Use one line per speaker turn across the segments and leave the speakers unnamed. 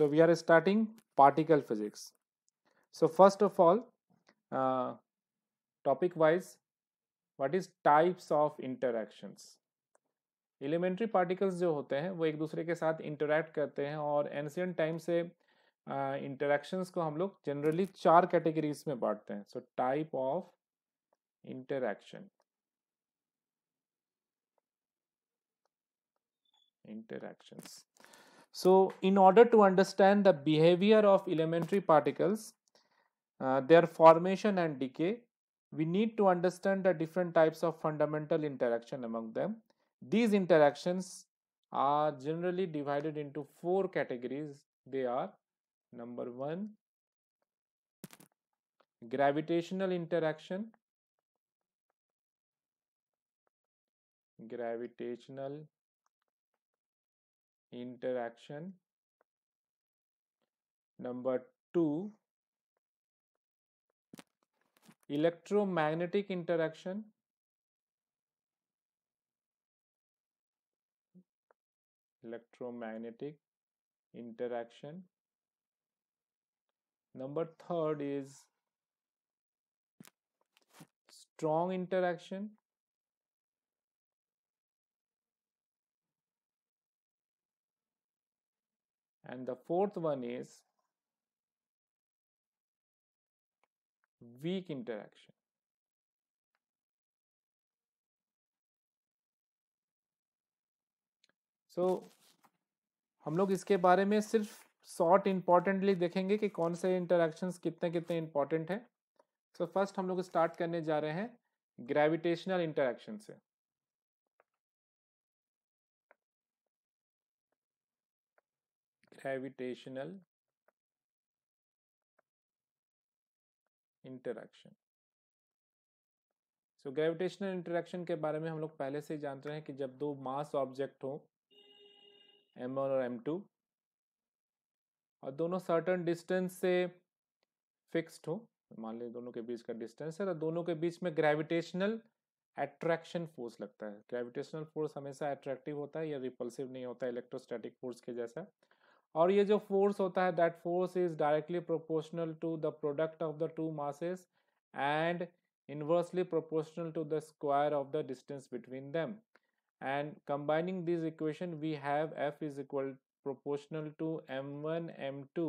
So we are starting particle physics. So first of all, uh, topic wise, what is types of interactions? Elementary particles जो होते हैं वो एक दूसरे के साथ इंटरैक्ट करते हैं और एंशियन टाइम से इंटरेक्शंस uh, को हम लोग जनरली चार कैटेगरीज में बांटते हैं so type of interaction interactions So in order to understand the behavior of elementary particles, uh, their formation and decay, we need to understand the different types of fundamental interaction among them. These interactions are generally divided into four categories. They are number one, gravitational interaction, gravitational interaction number 2 electromagnetic interaction electromagnetic interaction number third is strong interaction and the fourth one is weak interaction so so, हम लोग इसके बारे में सिर्फ short importantly देखेंगे कि कौन से इंटरेक्शंस कितने कितने इम्पॉर्टेंट हैं सो so, फर्स्ट हम लोग स्टार्ट करने जा रहे हैं ग्रेविटेशनल इंटरेक्शन से gravitational interaction so gravitational interaction के बारे में हम लोग पहले से ही जान रहे हैं कि जब दो मास ऑब्जेक्ट हो एम वन और एम टू और दोनों सर्टन डिस्टेंस से फिक्स्ड हो मान लीजिए दोनों के बीच का डिस्टेंस है तो दोनों के बीच में ग्रेविटेशनल एट्रैक्शन फोर्स लगता है ग्रेविटेशनल फोर्स हमेशा एट्रैक्टिव होता है या रिपल्सिव नहीं होता इलेक्ट्रोस्टैटिक फोर्स के जैसा और ये जो फोर्स होता है that force is directly the to the product of the two masses and inversely proportional to the square of the distance between them and combining these equation we have f is equal proportional to m1 m2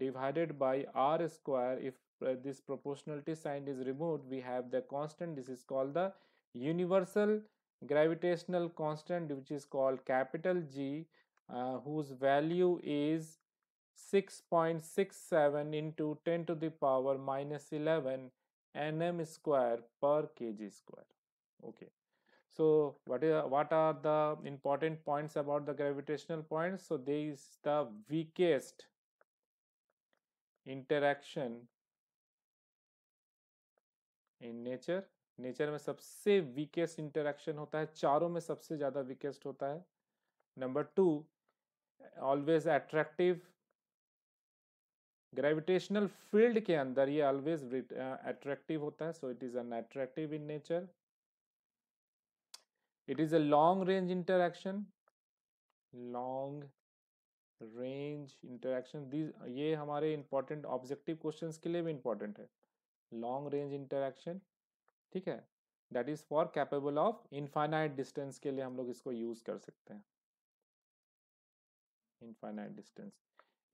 divided by r square if uh, this proportionality sign is removed we have the constant this is called the universal gravitational constant which is called capital G uh, whose value is 6.67 into 10 to the power minus 11 nm square per kg square okay so what is what are the important points about the gravitational points so there is the weakest interaction in nature nature में सबसे weakest interaction होता है चारों में सबसे ज़्यादा weakest होता है number two always attractive gravitational field के अंदर ये ऑलवेज एट्रैक्टिव होता है so it is unattractive in nature it is a long range interaction long range interaction these ये हमारे इंपॉर्टेंट ऑब्जेक्टिव क्वेश्चन के लिए भी इंपॉर्टेंट है लॉन्ग रेंज इंटरक्शन ठीक है that is for capable of infinite distance के लिए हम लोग इसको यूज कर सकते हैं infinite distance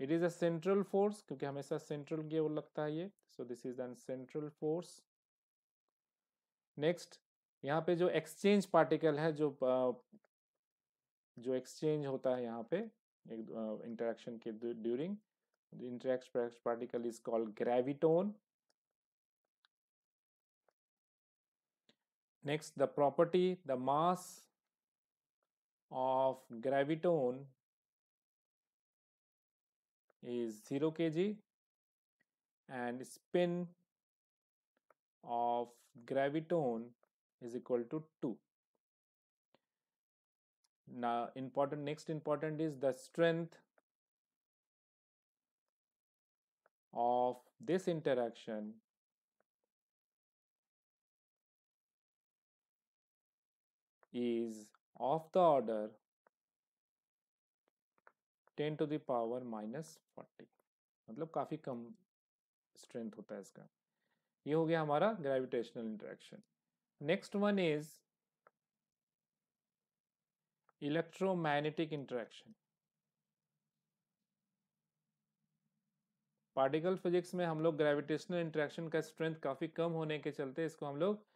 it is a central force क्योंकि हमेशा सेंट्रल की ओर लगता है ये so this is an central force next यहाँ पे जो एक्सचेंज पार्टिकल है जो जो एक्सचेंज होता है यहाँ पे इंटरेक्शन के during interact particle is called graviton next the property the mass of graviton is 0 kg and spin of graviton is equal to 2 now important next important is the strength of this interaction is of the order ten to the power minus forty मतलब काफ़ी कम strength होता है इसका ये हो गया हमारा gravitational interaction next one is electromagnetic interaction particle physics में हम लोग ग्रेविटेशनल इंट्रैक्शन का स्ट्रेंथ काफ़ी कम होने के चलते इसको हम लोग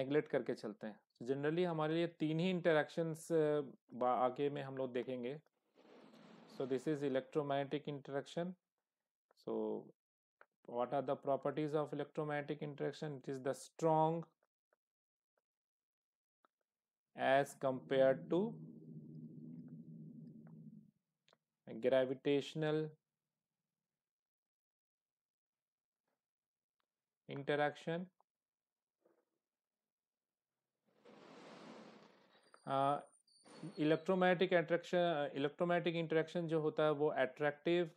नेग्लेक्ट करके चलते हैं जनरली हमारे लिए तीन ही इंटरेक्शन आगे में हम लोग देखेंगे so this is electromagnetic interaction so what are the properties of electromagnetic interaction it is the strong as compare to gravitational interaction electromagnetic attraction electromagnetic interaction जो होता है वो attractive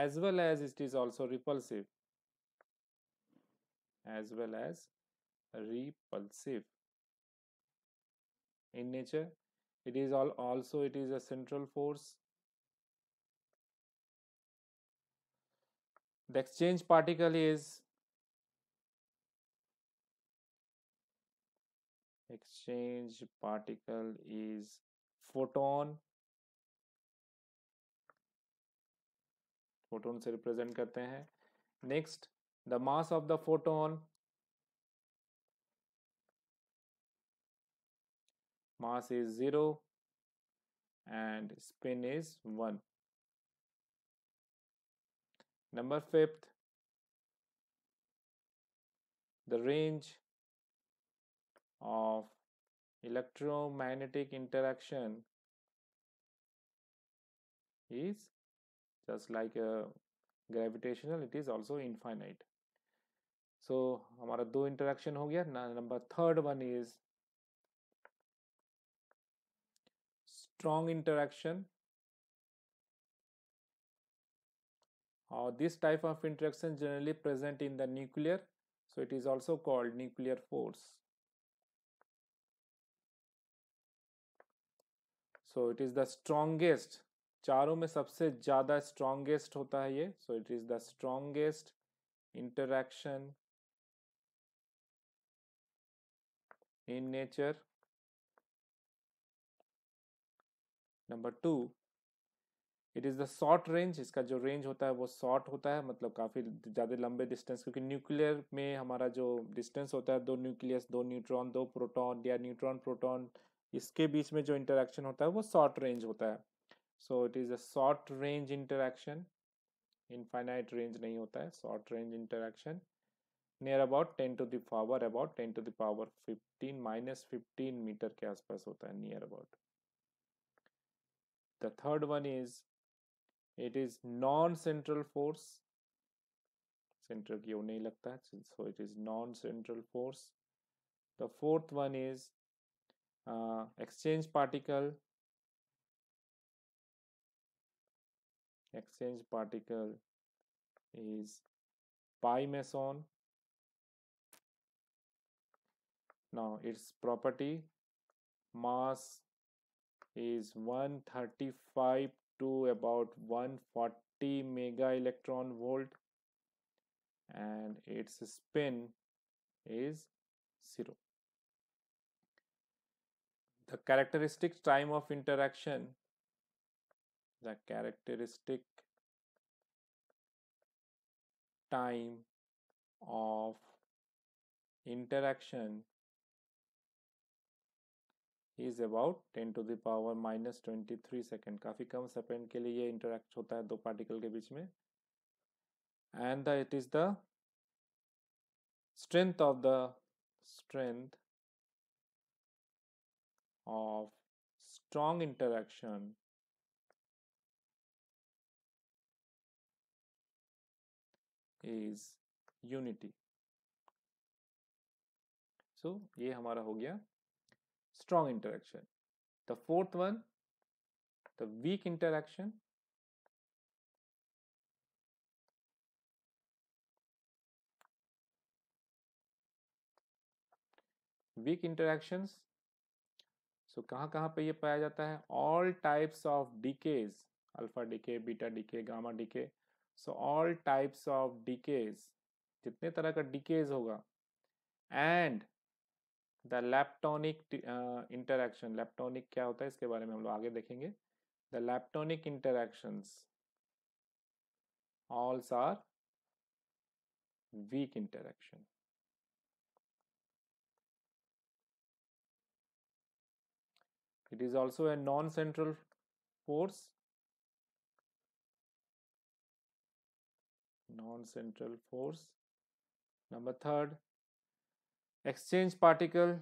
as well as it is also repulsive as well as repulsive in nature it is all also it is central force the exchange particle is exchange particle is photon photon से represent करते हैं next the mass of the photon mass is 0 and spin is 1 number 5th the range of electromagnetic interaction is just like a gravitational it is also infinite so our two interaction हो गया number third one is strong interaction or uh, this type of interaction generally present in the nuclear so it is also called nuclear force so it is the strongest चारों में सबसे ज़्यादा strongest होता है ये so it is the strongest interaction in nature number two it is the short range इसका जो range होता है वो शॉर्ट होता है मतलब काफ़ी ज़्यादा लंबे डिस्टेंस क्योंकि न्यूक्लियर में हमारा जो डिस्टेंस होता है दो न्यूक्लियस दो न्यूट्रॉन दो प्रोटॉन या न्यूट्रॉन प्रोटॉन इसके बीच में जो इंटरेक्शन होता है वो शॉर्ट रेंज होता है so it is a short range interaction infinite range नहीं होता है short range interaction near about ten to the power about ten to the power fifteen minus fifteen metre के आसपास होता है near about the third one is it is non central force central की ओर नहीं लगता है so it is non central force the fourth one is uh, exchange particle exchange particle is pi meson now its property mass is 135 to about 140 mega electron volt and its spin is 0 the characteristic time of interaction the characteristic time of interaction is about ten to the power minus twenty three second काफ़ी कम second के लिए ये interact होता है दो particle के बीच में and the it is the strength of the strength of strong interaction is unity. So ये हमारा हो गया strong interaction. The fourth one, the weak interaction. Weak interactions सो कहाँ कहाँ पे ये पाया जाता है all types of decays alpha decay beta decay gamma decay so all types of decays जितने तरह का डीकेज होगा and the leptonic interaction leptonic क्या होता है इसके बारे में हम लोग आगे देखेंगे the leptonic interactions also are weak interaction It is also a non-central force. Non-central force. Number third, exchange particle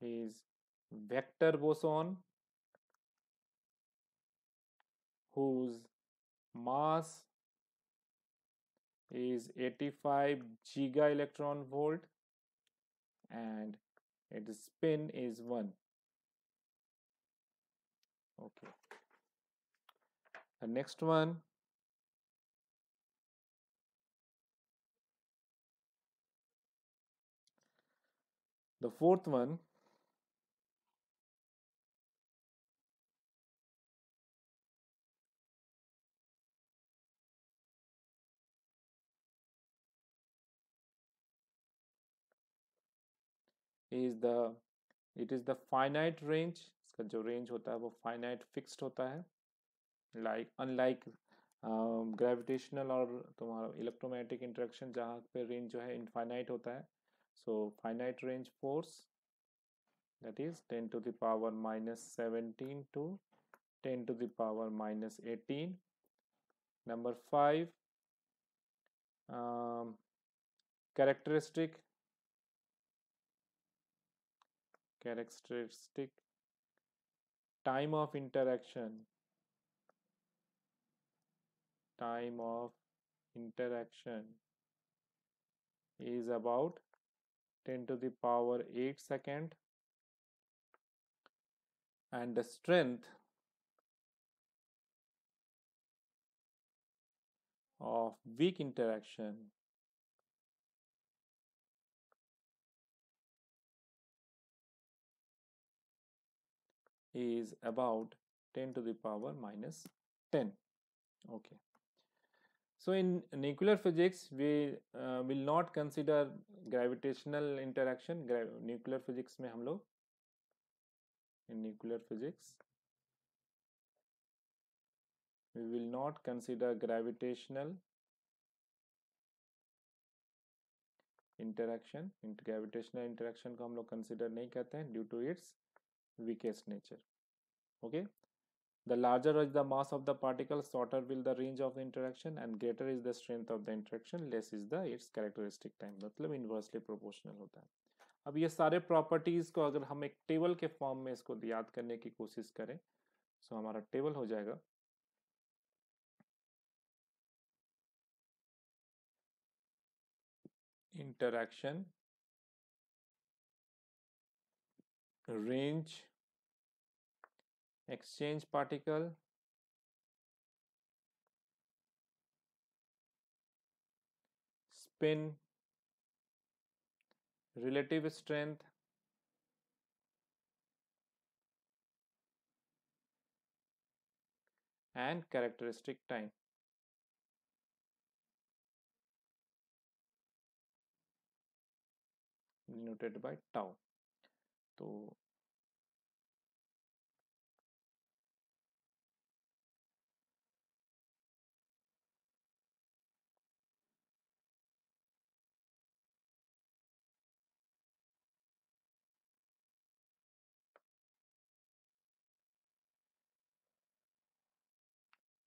is vector boson whose mass is 85 giga electron volt and its spin is 1 okay the next one the fourth one is the it is the finite range इसका जो range होता है वो finite fixed होता है like unlike gravitational और तुम्हारा इलेक्ट्रोमैटिक interaction जहाँ पे रेंज जो है इनफाइनाइट होता है so finite range force that is ten to the power minus seventeen to ten to the power minus eighteen number five characteristic characteristic time of interaction time of interaction is about 10 to the power 8 second and the strength of weak interaction is about 10 to the power minus 10 okay so in nuclear physics we uh, will not consider gravitational interaction Gra nuclear physics में हम लोग in nuclear physics we will not consider gravitational interaction in gravitational interaction को हम लोग consider नहीं due to its weakest nature okay the larger is the mass of the particle shorter will the range of the interaction and greater is the strength of the interaction less is the its characteristic time matlab inversely proportional hota hai ab ye sare properties ko agar hum ek table ke form mein isko yaad karne ki koshish kare so hamara table ho jayega interaction range exchange particle spin relative strength and characteristic time denoted by tau so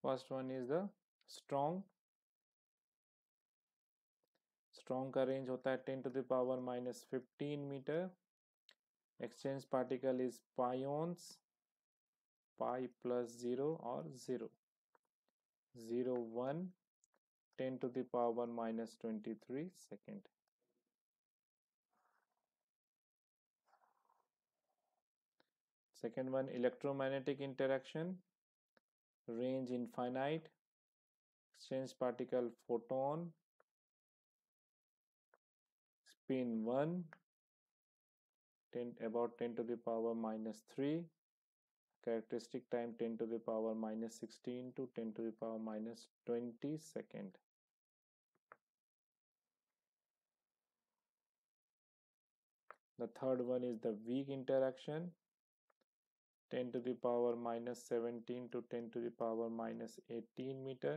first one is the strong strong range hota hai 10 to the power minus 15 meter exchange particle is pions pi plus 0 or 0 0 1 10 to the power minus 23 second second one electromagnetic interaction range infinite exchange particle photon spin 1 10 about 10 to the power minus 3 characteristic time 10 to the power minus 16 to 10 to the power minus 20 second the third one is the weak interaction 10 to the power minus 17 to 10 to the power minus 18 meter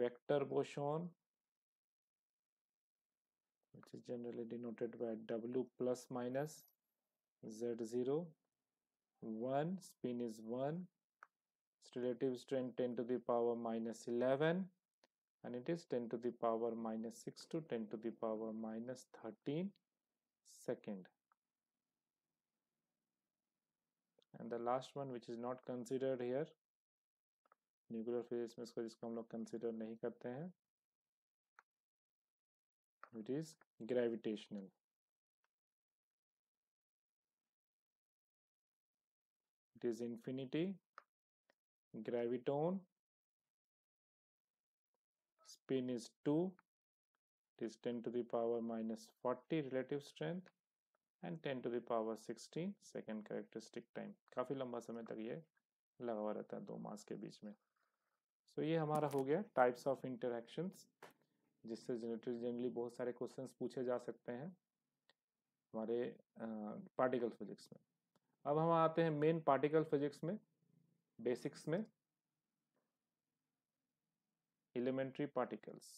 vector boson which is generally denoted by w plus minus z0 1 spin is 1 its relative strength 10 to the power minus 11 and it is 10 to the power minus 6 to 10 to the power minus 13 second and the last one which is not considered here nuclear physics में इसको जिसको हम लोग consider नहीं करते हैं it is gravitational it is infinity graviton spin is 2 it is 10 to the power minus 40 relative strength and ten to the power sixteen second characteristic time काफ़ी लंबा समय तक ये लगा हुआ रहता है दो मास के बीच में सो so, ये हमारा हो गया टाइप्स ऑफ इंटरेक्शंस जिससे जनरली बहुत सारे क्वेश्चंस पूछे जा सकते हैं हमारे पार्टिकल फिजिक्स में अब हम आते हैं मेन पार्टिकल फिजिक्स में बेसिक्स में एलिमेंट्री पार्टिकल्स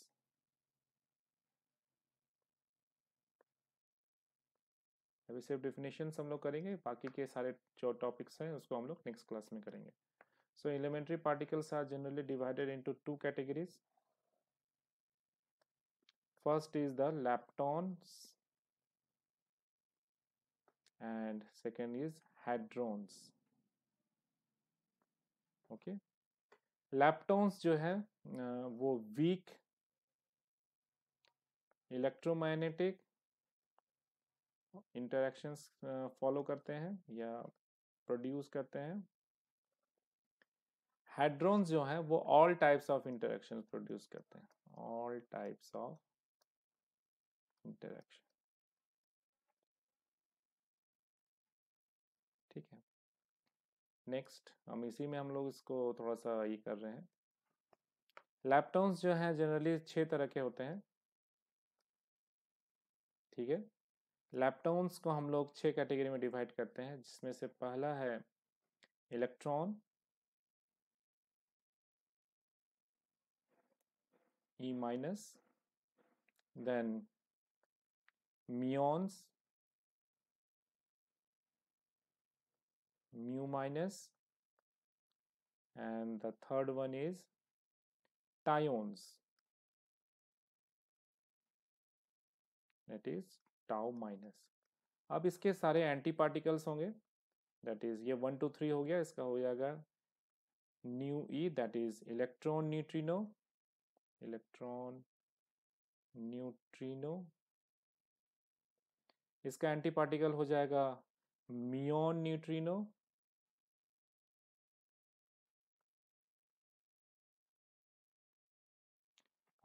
अभी सिर्फ डिफिनेशन हम लोग करेंगे बाकी के सारे जो टॉपिक्स हैं उसको हम लोग नेक्स्ट क्लास में करेंगे so elementary particles are generally divided into two categories first is the leptons and second is hadrons okay leptons जो है वो वीक इलेक्ट्रोमैग्नेटिक इंटरेक्शंस फॉलो करते हैं या प्रोड्यूस करते हैं हाइड्रॉन्स जो हैं वो all types of interaction produce करते हैं ऑल टाइप्स ऑफ इंटरेक्शन ठीक है नेक्स्ट हम इसी में हम लोग इसको थोड़ा सा ये कर रहे हैं लैपटॉन्स जो हैं जनरली छह तरह के होते हैं ठीक है लैपटॉन्स को हम लोग छः कैटेगरी में डिवाइड करते हैं जिसमें से पहला है electron E minus then mu minus and the third one is tauons that is tau minus अब इसके सारे एंटी पार्टिकल्स होंगे दैट इज ये वन टू थ्री हो गया इसका हो जाएगा nu E that is electron neutrino electron neutrino इसका एंटी पार्टिकल हो जाएगा मियोन न्यूट्रिनो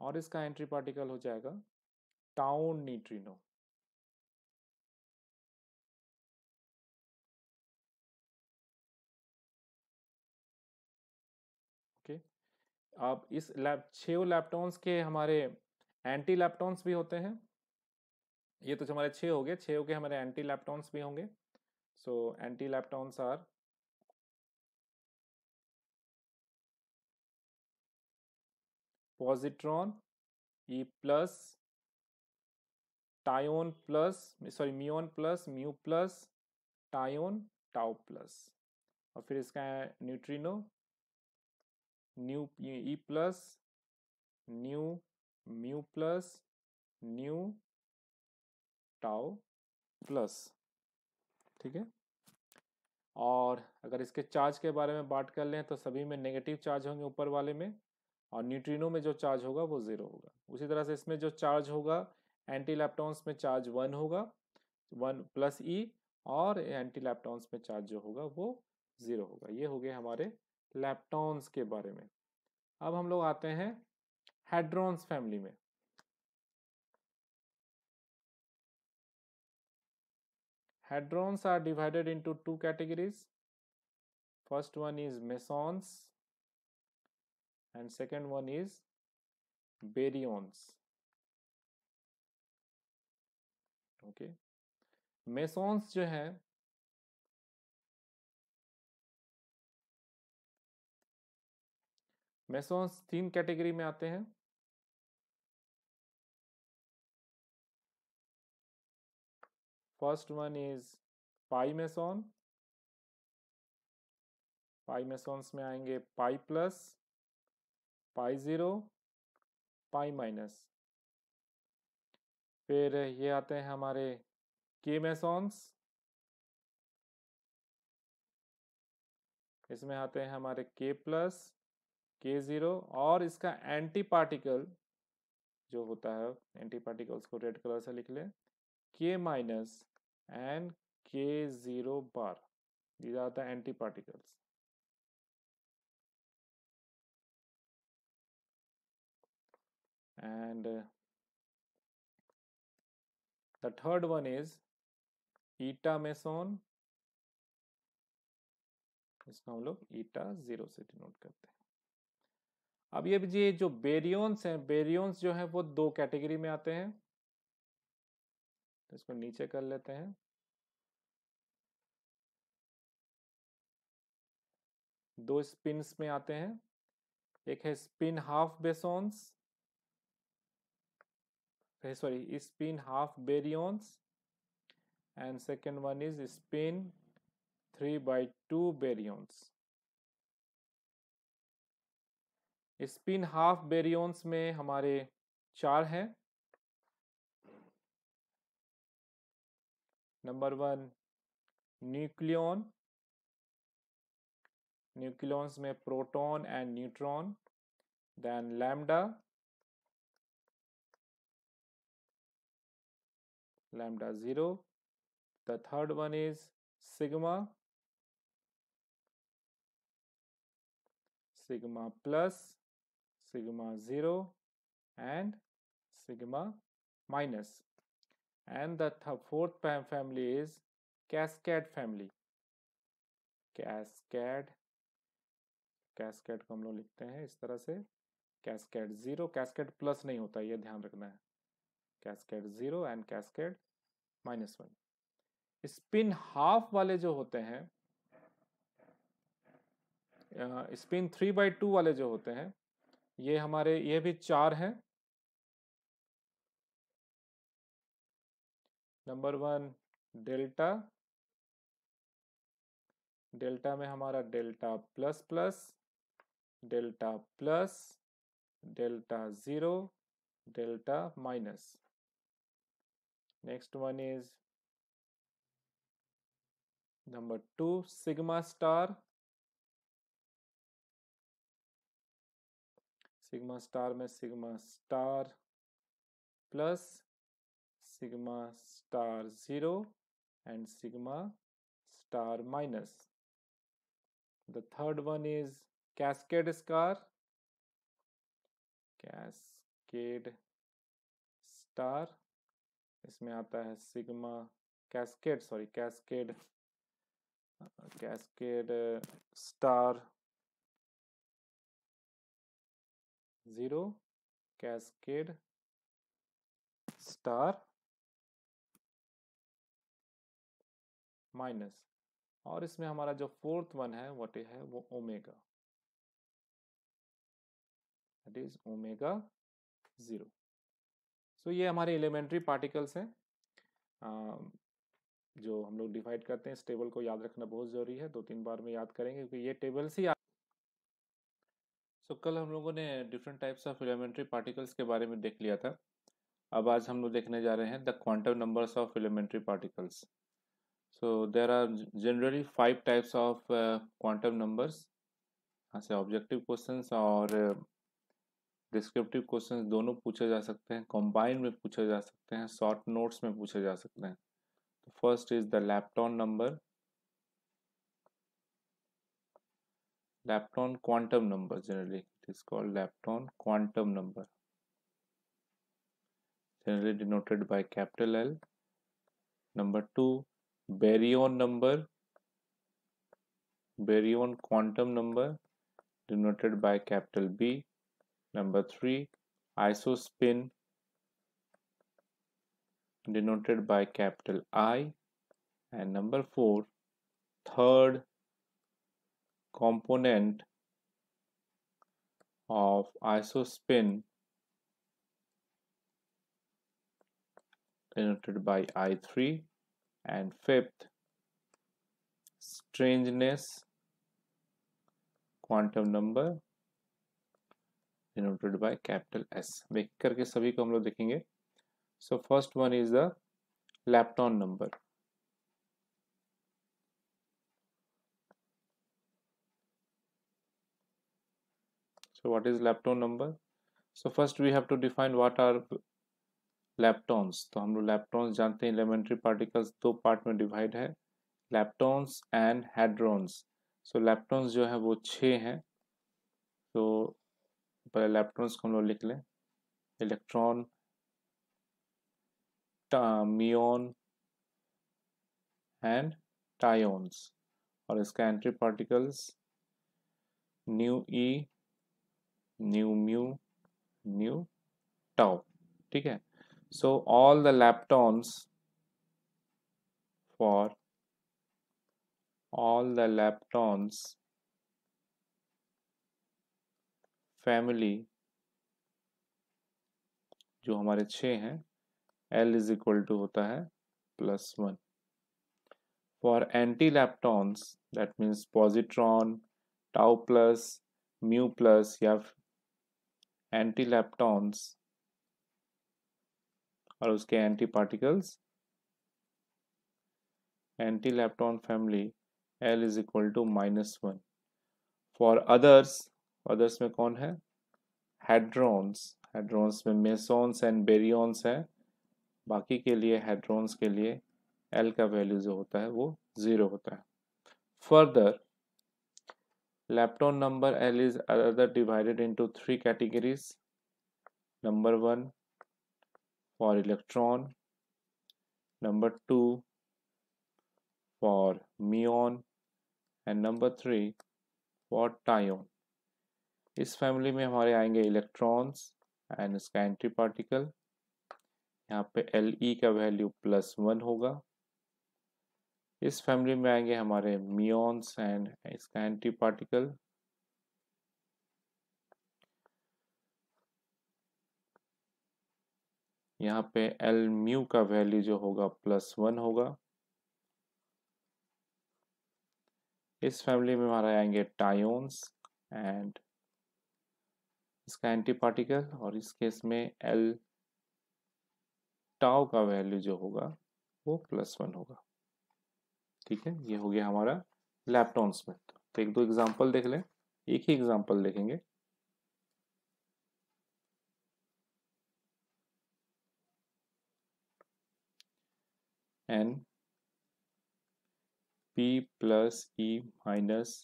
और इसका एंट्री पार्टिकल हो जाएगा टाउन न्यूट्रिनो ओके आप इस लैप छो लैपटॉन्स के हमारे एंटी लैपटॉन्स भी होते हैं ये तो हमारे छः हो गए छः के हमारे एंटी लैपटॉन्स भी होंगे so antileptons are positron E plus tauon plus sorry muon plus mu plus tauon tau plus और फिर इसका neutrino nu E plus nu mu plus nu tau plus ठीक है और अगर इसके चार्ज के बारे में बात कर लें तो सभी में नेगेटिव चार्ज होंगे ऊपर वाले में और न्यूट्रिनो में जो चार्ज होगा वो ज़ीरो होगा उसी तरह से इसमें जो चार्ज होगा एंटी लैपटॉन्स में चार्ज वन होगा वन प्लस ई और एंटी लैपटॉन्स में चार्ज जो होगा वो ज़ीरो होगा ये हो गए हमारे लैप्टॉन्स के बारे में अब हम लोग आते हैं हेड्रॉन्स फैमिली में hadrons are divided into two categories first one is mesons and second one is baryons okay mesons जो है मेसोन्स तीन कैटेगरी में आते हैं first one is pi meson pi mesons में आएंगे pi plus pi zero pi minus फिर ये आते हैं हमारे के मेसोन्स इसमें आते हैं हमारे के प्लस के ज़ीरो और इसका एंटी पार्टिकल जो होता है एंटी पार्टिकल उसको रेड कलर से लिख लें K minus and K zero bar ये जाता है antiparticles and the third one is eta meson इसको हम लोग ईटा जीरो से डिनोट करते हैं अब ये जी जो बेरियोन्स हैं बेरियोन्स जो हैं वो दो कैटेगरी में आते हैं तो इसको नीचे कर लेते हैं दो स्पिन्स में आते हैं एक है spin half bosons sorry spin half baryons and second one is spin three by two baryons spin half baryons में हमारे चार हैं नंबर वन न्यूक्लियन न्यूक्लियंस में proton and neutron then lambda lambda zero the third one is sigma sigma plus sigma 0 and sigma minus and the th fourth family is cascade family cascade cascade को हम लोग लिखते हैं इस तरह से cascade zero cascade plus नहीं होता ये ध्यान रखना है cascade zero and cascade minus one spin half वाले जो होते हैं स्पिन थ्री बाई टू वाले जो होते हैं ये हमारे ये भी चार हैं नंबर वन डेल्टा डेल्टा में हमारा delta plus plus delta plus delta zero delta minus next one is number two sigma star sigma star में sigma star plus sigma star zero and sigma star minus the third one is cascade star cascade star इसमें आता है sigma cascade sorry cascade cascade star zero cascade star minus और इसमें हमारा जो fourth one है what है वो omega that is omega zero so ये हमारे एलिमेंट्री पार्टिकल्स हैं जो हम लोग डिवाइड करते हैं इस टेबल को याद रखना बहुत ज़रूरी है दो तीन बार में याद करेंगे क्योंकि ये टेबल्स ही तो कल हम लोगों ने different types of elementary particles के बारे में देख लिया था अब आज हम लोग देखने जा रहे हैं the quantum numbers of elementary particles so there are generally five types of quantum numbers ऐसे ऑब्जेक्टिव क्वेश्चंस और डिस्क्रिप्टिव uh, क्वेश्चंस दोनों पूछे जा सकते हैं कॉम्बाइन में पूछे जा सकते हैं शॉर्ट नोट्स में पूछे जा सकते हैं first is the lepton number Lapton quantum number generally it is called Lapton quantum number generally denoted by capital L number 2 baryon number baryon quantum number denoted by capital B number 3 isospin denoted by capital I and number 4 third component of isospin denoted by I3 and fifth strangeness quantum number denoted by capital S make करके सभी को हम लोग देखेंगे so first one is the lapton number So what is lepton number? So first we have to define what are leptons तो हम लोग leptons जानते हैं एलिमेंट्री पार्टिकल्स दो पार्ट में डिवाइड है leptons and hadrons so leptons जो है वो छः हैं तो पहले लेप्टॉन्स को हम लोग लिख लें इलेक्ट्रॉन मियोन एंड टायोन्स और इसका anti particles nu e e, nu mu nu tau ठीक है so all the leptons for all the leptons family जो हमारे छ हैं एल इज इक्वल टू होता है plus one for anti leptons that means positron tau plus mu plus या anti leptons और उसके anti particles anti lepton family L is equal to minus one for others others में कौन है hadrons hadrons में मेसोन्स and बेरियॉन्स है बाकी के लिए हेड्रॉन्स के लिए एल का वैल्यू जो होता है वो ज़ीरो होता है further Lepton number L is rather divided into three categories. Number one for electron, number two for muon and number three for tauon इस फैमिली में हमारे आएंगे इलेक्ट्रॉन्स एंड इसका एंट्री पार्टिकल यहाँ पे एल ई का वैल्यू प्लस वन होगा इस फैमिली में आएंगे हमारे मियॉन्स एंड इसका एंटी पार्टिकल यहाँ पे एल म्यू का वैल्यू जो होगा प्लस वन होगा इस फैमिली में हमारे आएंगे टायोन्स एंड इसका एंटी पार्टिकल और इस केस में एल टाओ का वैल्यू जो होगा वो प्लस वन होगा ठीक है ये हो गया हमारा लैपटॉन स्मिथ तो एक दो एग्जाम्पल देख लें एक ही एग्जाम्पल देखेंगे n p plus E minus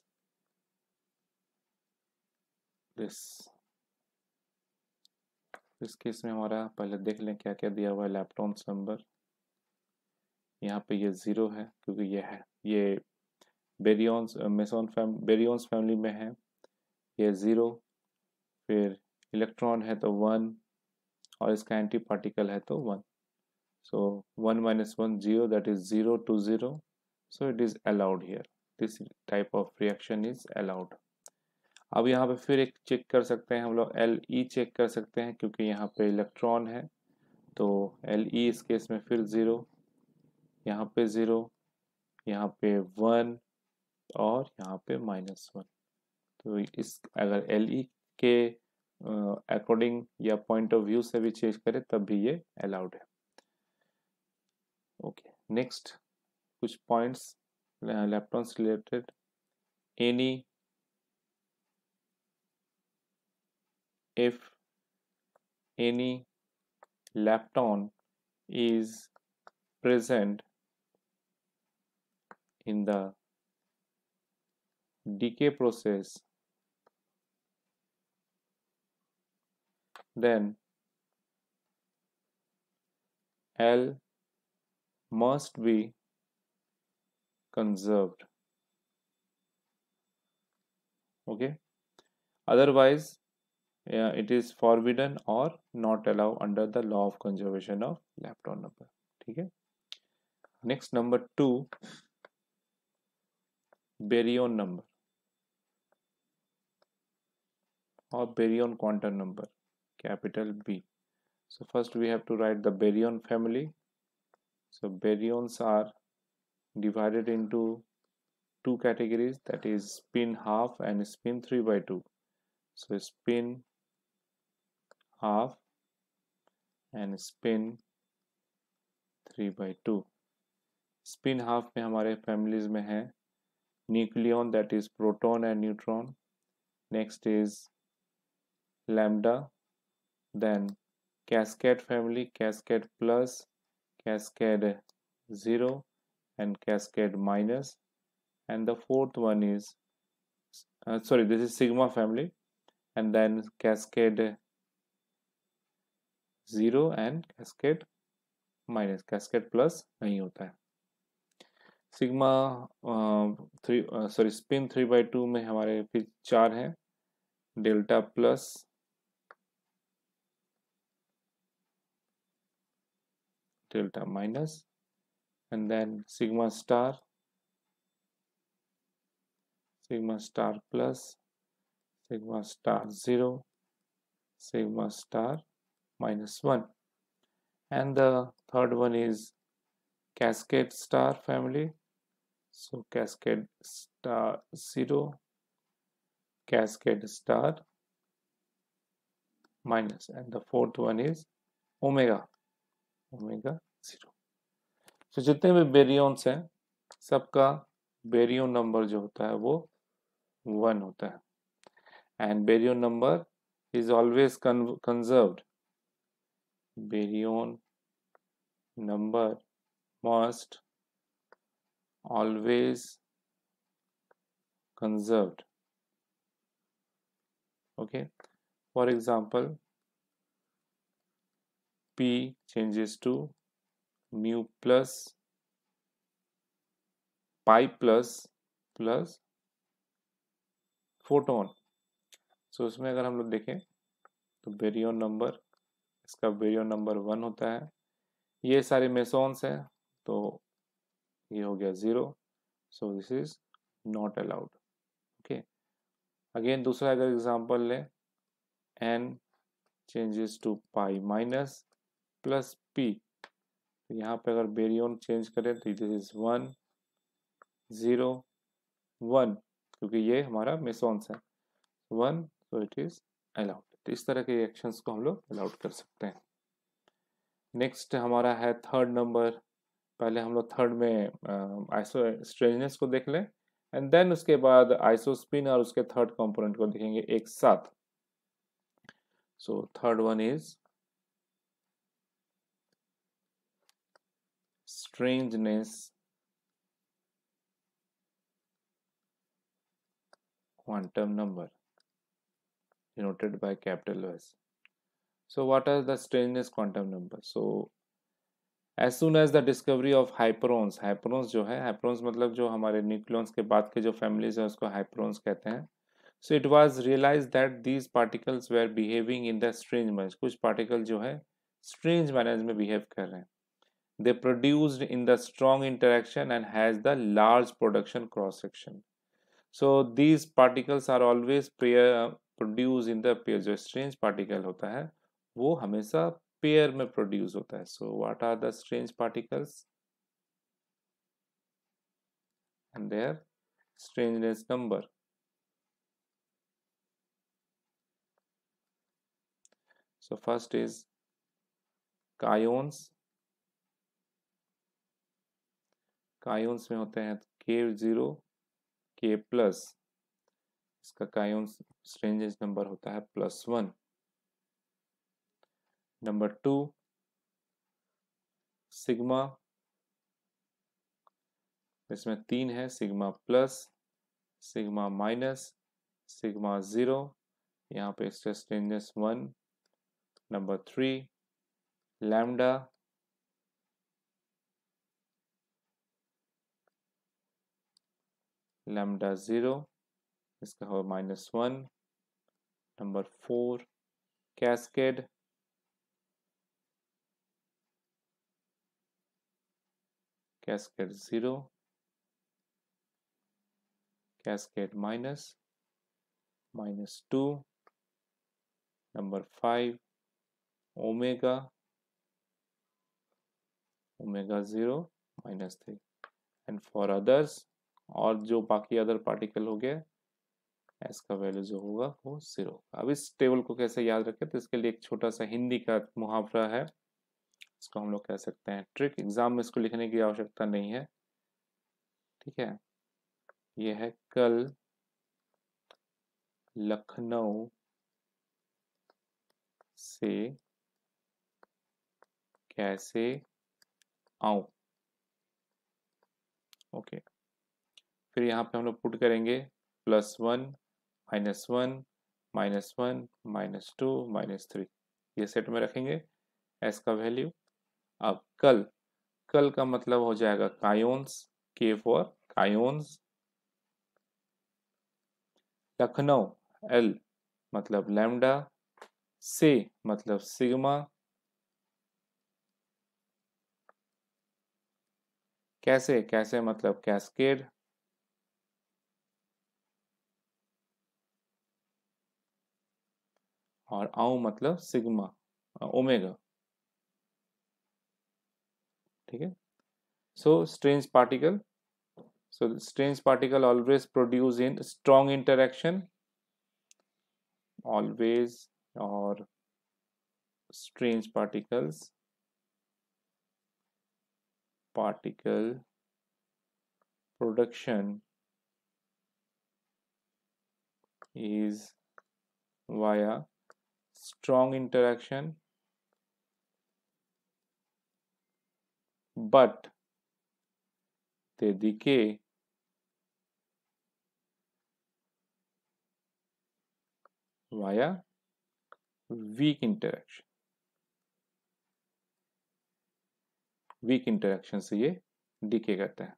this इस केस में हमारा पहले देख लें क्या क्या दिया हुआ है लैपटॉन नंबर यहाँ पे ये ज़ीरो है क्योंकि ये है ये baryons meson fam baryons family में है ये ज़ीरो फिर इलेक्ट्रॉन है तो वन और इसका एंटी पार्टिकल है तो one so one minus one zero that is zero to zero so it is allowed here this type of reaction is allowed अब यहाँ पे फिर एक चेक कर सकते हैं हम लोग एल ई चेक कर सकते हैं क्योंकि यहाँ पे इलेक्ट्रॉन है तो एल ई e इस केस में फिर ज़ीरो यहाँ पे ज़ीरो यहाँ पे वन और यहाँ पे माइनस वन तो इस अगर एल ई e के अकॉर्डिंग या पॉइंट ऑफ व्यू से भी चेंज करें तब भी ये अलाउड है ओके नेक्स्ट कुछ पॉइंट्स से related any if any lepton is present in the decay process then L must be conserved okay otherwise yeah, it is forbidden or not allowed under the law of conservation of lepton number Okay. Next number two. Baryon number और baryon quantum number capital B so first we have to write the baryon family so baryons are divided into two categories that is spin half and spin three by two so spin half and spin three by two spin half में हमारे families में है nucleon that is proton and neutron next is lambda then cascade family cascade plus cascade 0 and cascade minus and the fourth one is uh, sorry this is sigma family and then cascade 0 and cascade minus cascade plus नहीं होता है sigma three sorry spin three by two में हमारे फिर चार हैं delta plus delta minus and then sigma star sigma star plus sigma star zero sigma star minus one and the third one is cascade star family so cascade star 0 cascade star minus and the fourth one is omega omega 0 तो so, जितने भी बेरियंस हैं सबका Berio number जो होता है वो one होता है and baryon number is always conserved baryon number must always conserved okay for example p changes to mu plus pi plus plus photon so, usme agar hum log dekhe to baryon number iska baryon number 1 hota hai ये सारे मेसोन्स हैं तो ये हो गया zero so this is not allowed okay again दूसरा अगर example लें n changes to pi minus plus p यहाँ पे अगर बेरियन चेंज करें तो this is one zero one क्योंकि ये हमारा मेसोन्स है one so it is allowed तो इस तरह के एक्शंस को हम लोग अलाउड कर सकते हैं नेक्स्ट हमारा है थर्ड नंबर पहले हम लोग थर्ड में आइसो स्ट्रेंजनेस को देख लें एंड देन उसके बाद आइसो स्पिन और उसके थर्ड कंपोनेंट को देखेंगे एक साथ so third one is strangeness quantum number denoted by capital S. So what are the strangeness quantum number? So as soon as the discovery of hyperons hyperons जो है हाइप्रोन्स मतलब जो हमारे न्यूक्लियंस के बाद के जो फैमिलीज हैं उसको हाइप्रोन्स कहते हैं so it was realize that these particles were behaving in the strange manner कुछ पार्टिकल जो है स्ट्रेंज मैनेज में बिहेव कर रहे हैं they produced in the strong interaction and has the large production cross section so these particles are always produce in the pair जो strange particle होता है वो हमेशा पेयर में प्रोड्यूस होता है so what are the strange particles and there strangeness number so first is kaons kaons में होते हैं के जीरो के प्लस इसका कायोन्स स्ट्रेंजेस नंबर होता है plus one number two sigma इसमें तीन है sigma plus sigma minus sigma zero यहाँ पे strangeness one number three lambda lambda zero इसका हो minus one number four cascade cascade 0 cascade minus minus 2 number 5 omega omega 0 minus 3 and for others और जो बाकी अदर पार्टिकल हो गए S का वैल्यू जो होगा वो जीरो अब इस टेबल को कैसे याद रखें तो इसके लिए एक छोटा सा हिंदी का मुहावरा है इसको हम लोग कह सकते हैं ट्रिक एग्जाम में इसको लिखने की आवश्यकता नहीं है ठीक है यह है कल लखनऊ से कैसे आऊ ओके फिर यहां पे हम लोग पुट करेंगे plus one minus one minus one minus two minus three ये सेट में रखेंगे एस का वैल्यू अब कल कल का मतलब हो जाएगा कायोन्स के फॉर कायोन्स लखनऊ एल मतलब लैम्डा से मतलब सिग्मा कैसे कैसे मतलब कैस्केड और आऊ मतलब सिग्मा ओमेगा ठीक so strange particle so strange particle always produce in strong interaction always or strange particles particle production is via strong interaction but they decay via weak interaction weak interaction से ये decay करते हैं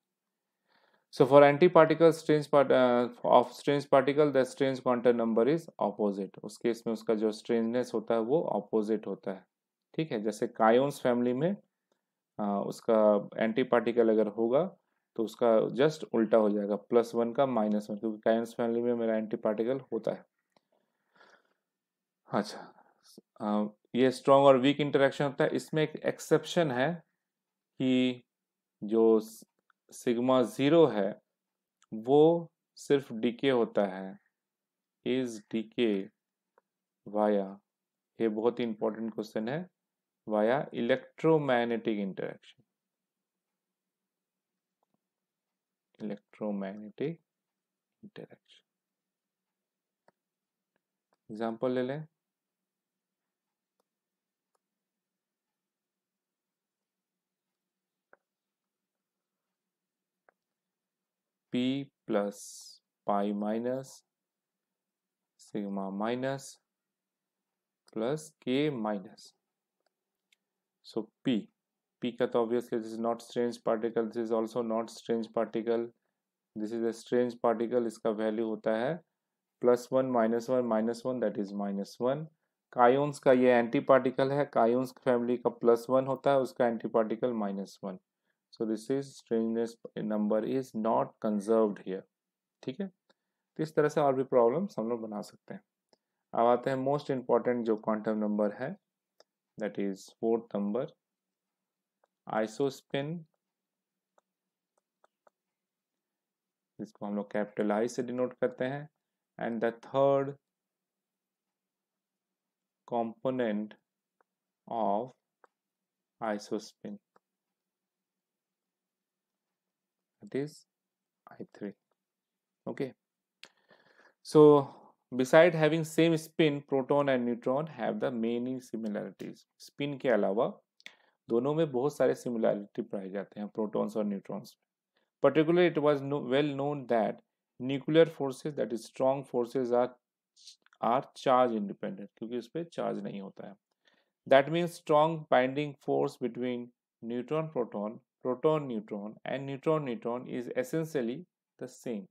so for anti particle strange of strange particle the strange quantum number is opposite उस case में उसका जो strangeness होता है वो ऑपोजिट होता है ठीक है जैसे कायोन्स फैमिली में उसका एंटी पार्टिकल अगर होगा तो उसका जस्ट उल्टा हो जाएगा प्लस वन का माइनस वन क्योंकि काइन्स फैमिली में मेरा एंटी पार्टिकल होता है अच्छा ये स्ट्रॉन्ग और वीक इंटरेक्शन होता है इसमें एक एक्सेप्शन है कि जो सिग्मा ज़ीरो है वो सिर्फ डीके होता है इज डीके वाया ये बहुत ही इंपॉर्टेंट क्वेश्चन है via electromagnetic interaction. Electromagnetic interaction. example le le p plus pi minus sigma minus plus k minus so p p kath obviously this is not strange particle this is also not strange particle this is a strange particle इसका value होता है plus one minus one minus one that is minus one kaons का ये anti particle है kaons family का plus one होता है उसका anti particle minus one so this is strangeness number is not conserved here ठीक है तो इस तरह से और भी प्रॉब्लम्स हम लोग बना सकते हैं अब आते हैं मोस्ट इम्पॉर्टेंट जो क्वांटम नंबर है that is fourth number isospin इसको हम लोग कैपिटल आई से डिनोट करते हैं and the third component of isospin that is I three okay so beside having same spin proton and neutron have the many similarities spin के अलावा दोनों में बहुत सारे सिमिलैरिटी पाए जाते हैं प्रोटोन्स और neutrons particular it was well known that nuclear forces that is strong forces are are charge independent क्योंकि उस पर चार्ज नहीं होता है that means strong binding force between neutron proton proton neutron and neutron neutron is essentially the same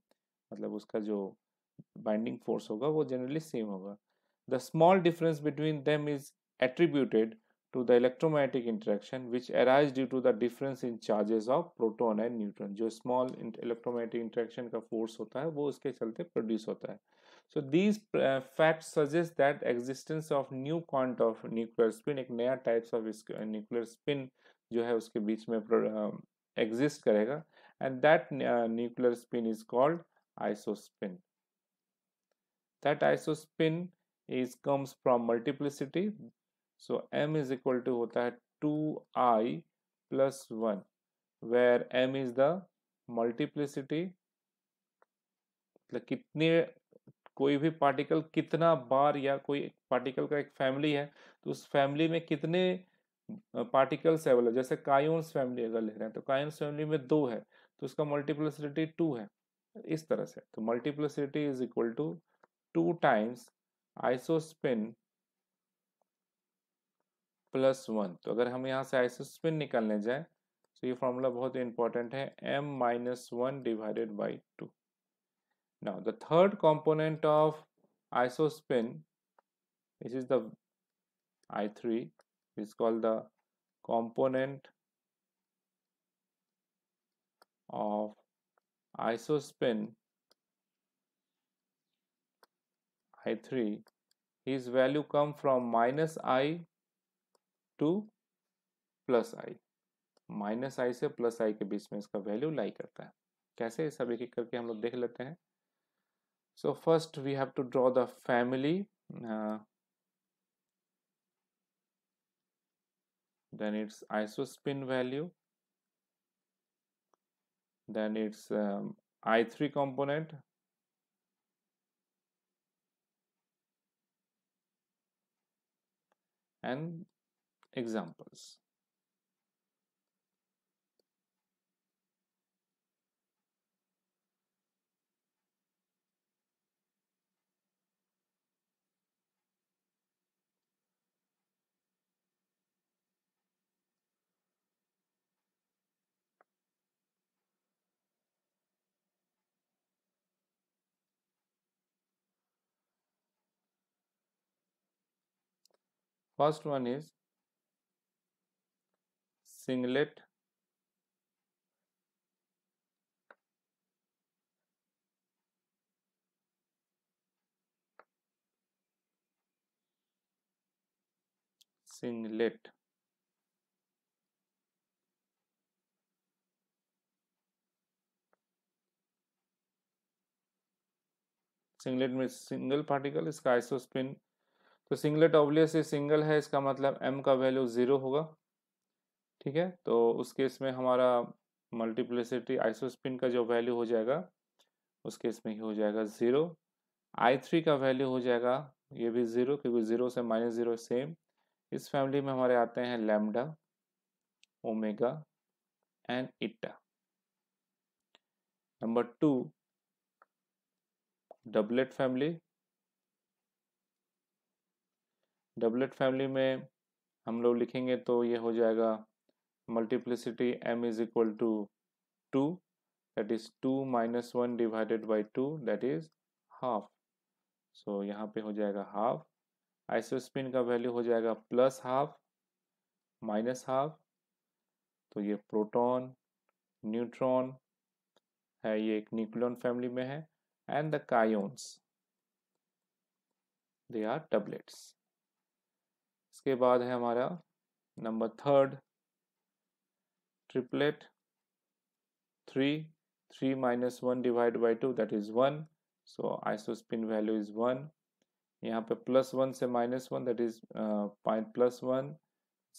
मतलब उसका जो binding force होगा वो जनरली सेम होगा the small difference between them is attributed to the electromagnetic interaction which arise due to the difference in charges of proton and neutron जो small electromagnetic interaction का force होता है वो उसके चलते प्रोड्यूस होता है so these fact suggest that existence of new quantum of nuclear spin एक नया टाइप्स ऑफ न्यूक्लियर स्पिन जो है उसके बीच में एग्जिस्ट um, करेगा and that nuclear spin is called isospin that isospin is comes from multiplicity so m is equal to hota hai 2i plus 1 where m is the multiplicity मतलब कितने कोई भी पार्टिकल कितना बार या कोई पार्टिकल का एक फैमिली है तो उस फैमिली में कितने पार्टिकल्स अवेलेबल जैसे कायोन्स फैमिली अगर ले रहे हैं तो कायोन्स फैमिली में दो है तो उसका मल्टीप्लिसिटी टू है इस तरह से तो multiplicity is equal to two times isospin plus one. तो अगर हम यहाँ से isospin निकालने जाए तो ये फॉर्मूला बहुत इंपॉर्टेंट है m minus one divided by two now the third component of isospin this is the I three is called the component of isospin i3 his value come from minus i to plus I minus I से plus आई के बीच में इसका value लाई करता है कैसे सब एक एक करके हम लोग देख लेते हैं so first we have to draw the family then its isospin value then its I three component and examples first one is singlet singlet singlet means single particle is isospin तो सिंगलेट ऑब्लियस ये single है इसका मतलब M का value zero होगा ठीक है तो उस केस में हमारा मल्टीप्लिसिटी आइसोस्पिन का जो वैल्यू हो जाएगा उस केस में ही हो जाएगा ज़ीरो आई थ्री का वैल्यू हो जाएगा ये भी ज़ीरो क्योंकि ज़ीरो से माइनस ज़ीरो सेम इस फैमिली में हमारे आते हैं lambda omega and eta number two doublet family doublet family में हम लोग लिखेंगे तो ये हो जाएगा multiplicity M is equal to two that is two minus one divided by two that is half so यहाँ पे हो जाएगा हाफ स्पिन का वैल्यू हो जाएगा प्लस हाफ माइनस हाफ तो ये प्रोटॉन न्यूट्रॉन है ये एक न्यूक्लियन फैमिली में है and the kaons they are doublets उसके बाद है हमारा number third triplet three three minus one divide by two that is one so isospin value is one यहाँ पे प्लस वन से minus one that is point plus one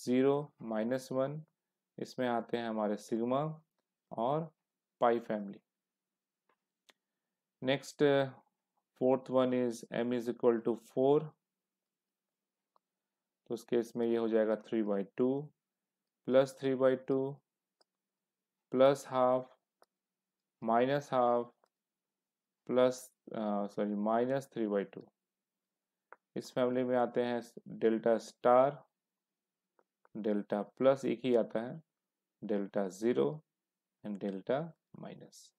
zero minus one इसमें आते हैं हमारे सिग्मा और pi family next fourth one is M is equal to four तो उस केस में ये हो जाएगा three by two plus three by two plus half minus half plus sorry minus three by two इस फैमिली में आते हैं डेल्टा स्टार डेल्टा प्लस एक ही आता है delta zero and delta minus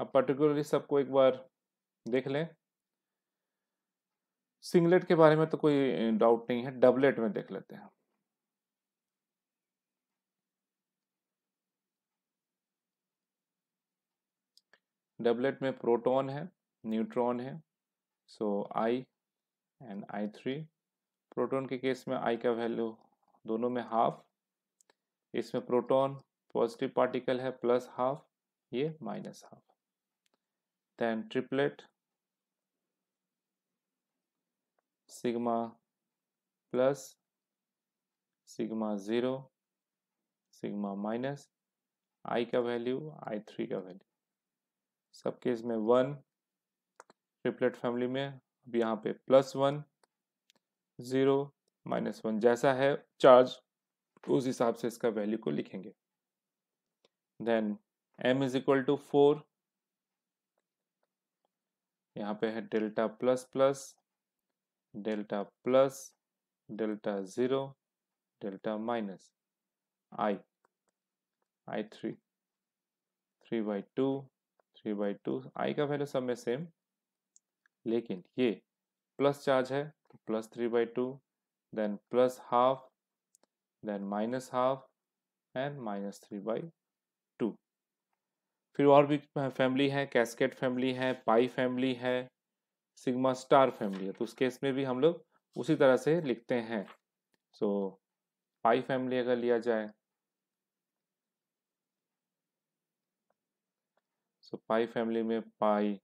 अब पर्टिकुलरली सबको एक बार देख लें सिंगलेट के बारे में तो कोई डाउट नहीं है डबलेट में देख लेते हैं डबलेट में प्रोटॉन है न्यूट्रॉन है so I and I three proton के केस में आई का वैल्यू दोनों में हाफ इसमें प्रोटॉन पॉजिटिव पार्टिकल है प्लस हाफ ये minus half then triplet sigma plus sigma 0 sigma minus I का वैल्यू आई थ्री का वैल्यू सबके इसमें वन ट्रिपलेट फैमिली में अब यहां पे plus one zero minus one जैसा है चार्ज उस हिसाब से इसका वैल्यू को लिखेंगे then m is equal to four यहाँ पे है delta plus plus delta plus delta zero delta minus I I three three by two three by two I का वैल्यू सब में सेम लेकिन ये प्लस चार्ज है तो plus three by two then plus half then minus half and minus three by फिर और भी फैमिली है कैस्केट फैमिली है पाई फैमिली है सिग्मा स्टार फैमिली है तो उस केस में भी हम लोग उसी तरह से लिखते हैं सो so, पाई फैमिली अगर लिया जाए सो so, पाई फैमिली में pi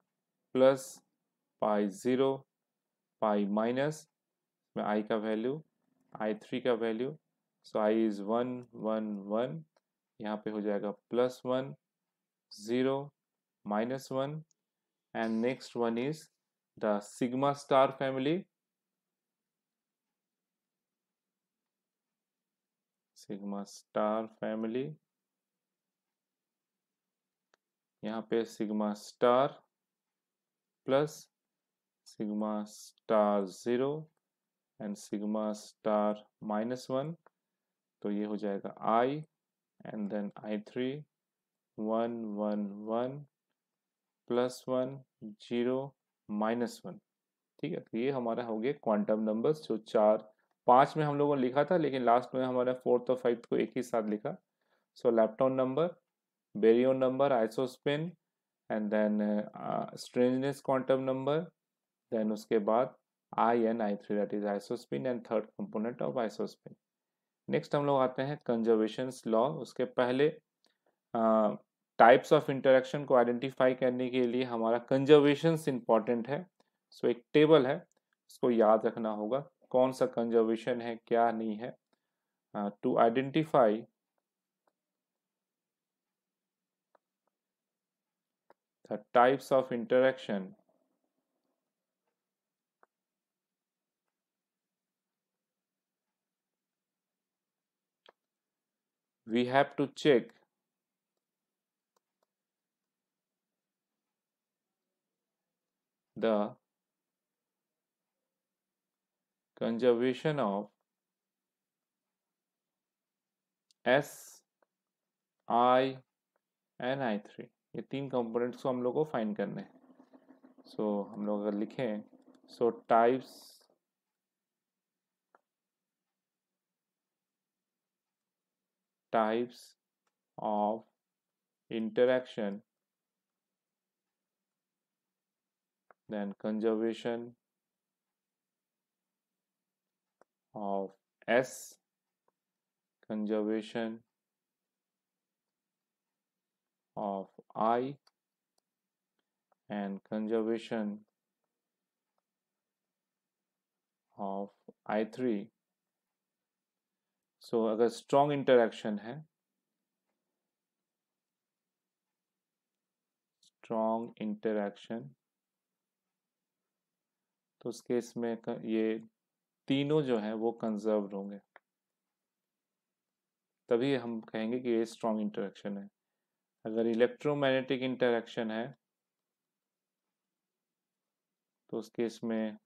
plus pi zero pi minus में आई का वैल्यू आई थ्री का value so I is one one one यहाँ पे हो जाएगा plus one 0, minus 1 and next one is the sigma star family. Sigma star family. यहाँ पे sigma star plus sigma star zero and sigma star minus one तो ये हो जाएगा I and then I three one one one plus one zero minus one ठीक है तो ये हमारा हो गया क्वांटम नंबर्स जो चार पाँच में हम लोगों ने लिखा था लेकिन लास्ट में हमारे फोर्थ और फाइव को एक ही साथ लिखा so lepton number baryon number isospin and then strangeness quantum number then उसके बाद I and I three that is isospin and third component of isospin next हम लोग आते हैं कंजर्वेशन लॉ उसके पहले uh, टाइप्स ऑफ इंटरेक्शन को identify करने के लिए हमारा कंजर्वेशन इंपॉर्टेंट है सो so, एक टेबल है इसको याद रखना होगा कौन सा कंजर्वेशन है क्या नहीं है to identify types of interaction we have to check the conservation of S I and I three ये तीन कंपोनेंट्स को हम लोग को फाइंड करने हैं सो so, हम लोग अगर लिखें so types types of interaction then conservation of S conservation of I and conservation of I3 so, a strong interaction है strong interaction. तो उस केस में ये तीनों जो है वो कंजर्व होंगे तभी हम कहेंगे कि ये स्ट्रॉन्ग इंटरेक्शन है अगर इलेक्ट्रोमैग्नेटिक इंटरेक्शन है तो उस केस में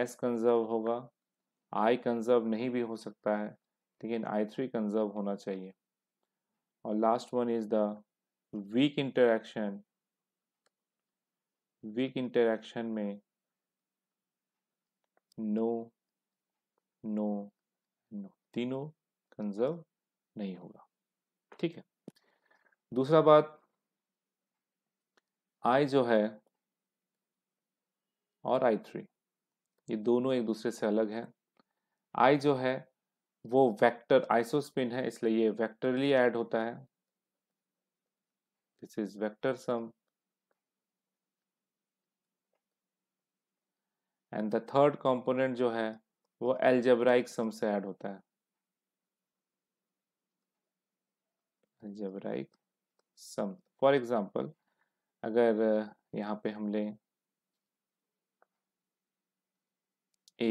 एस कंजर्व होगा आई कंजर्व नहीं भी हो सकता है लेकिन आई थ्री कंजर्व होना चाहिए और last one is the weak interaction weak interaction में नो नो नो तीनों कंजर्व नहीं होगा ठीक है दूसरा बात आई जो है और आई थ्री ये दोनों एक दूसरे से अलग है आई जो है वो वेक्टर आइसोस्पिन है इसलिए ये वेक्टरली ऐड होता है this is vector sum and the third component जो है वो एल्जेब्राइक सम से ऐड होता है एल्जेब्राइक सम फॉर एग्जांपल अगर यहाँ पे हम लें A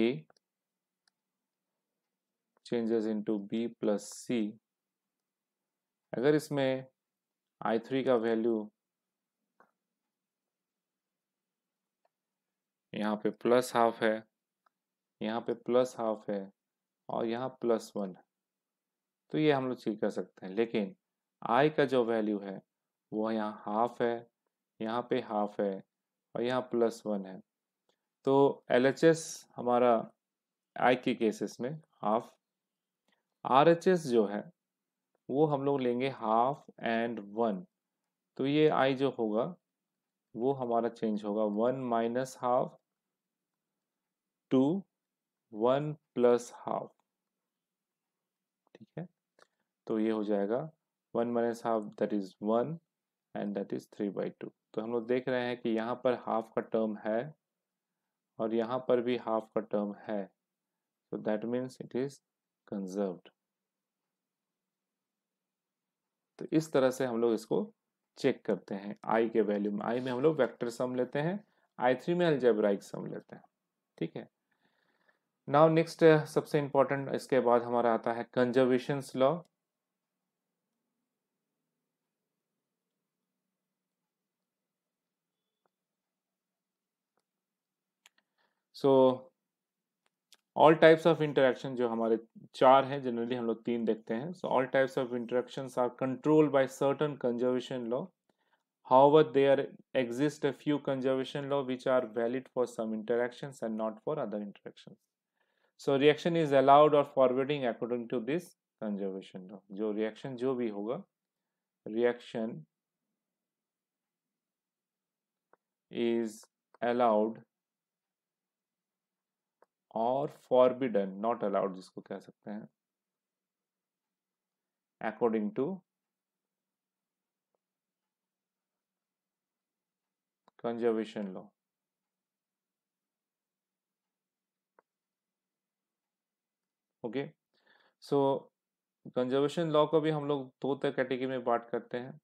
changes into B plus C अगर इसमें आई थ्री का वैल्यू यहाँ पे प्लस हाफ है यहाँ पे प्लस हाफ है और यहाँ प्लस वन है तो ये हम लोग चीज कर सकते हैं लेकिन आई का जो वैल्यू है वो यहाँ हाफ है यहाँ पे हाफ है और यहाँ प्लस वन है तो एल हमारा आई के केसेस में हाफ आर जो है वो हम लोग लेंगे हाफ एंड वन तो ये आई जो होगा वो हमारा चेंज होगा one minus half to one plus half ठीक है तो ये हो जाएगा one minus half that is one and that is three by two तो हम लोग देख रहे हैं कि यहाँ पर हाफ का टर्म है और यहाँ पर भी हाफ का टर्म है तो that means it is conserved तो इस तरह से हम लोग इसको चेक करते हैं आई के वैल्यू में आई में हम लोग वैक्टर सम लेते हैं आई थ्री में अल्जेब्राइक सम लेते हैं ठीक है नाउ नेक्स्ट uh, सबसे इंपॉर्टेंट इसके बाद हमारा आता है conservation law so all types of interaction जो हमारे चार हैं जनरली हम लोग तीन देखते हैं so all types of interaction are control by certain conservation law however there exist a few conservation law which are valid for some interaction and not for other interaction so reaction is allowed और forwarding according to this conservation law जो reaction जो भी होगा reaction is allowed और forbidden not allowed जिसको कह सकते हैं according to conservation law okay so conservation law को भी हम लोग दो तरह कैटेगरी में बात करते हैं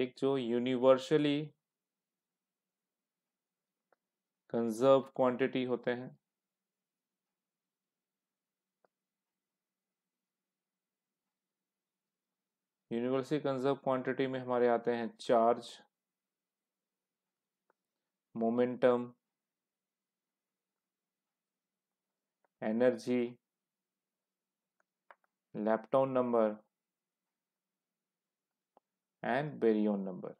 एक जो यूनिवर्सली कंजर्व क्वांटिटी होते हैं यूनिवर्सली कंजर्व क्वांटिटी में हमारे आते हैं charge momentum energy lepton number and baryon number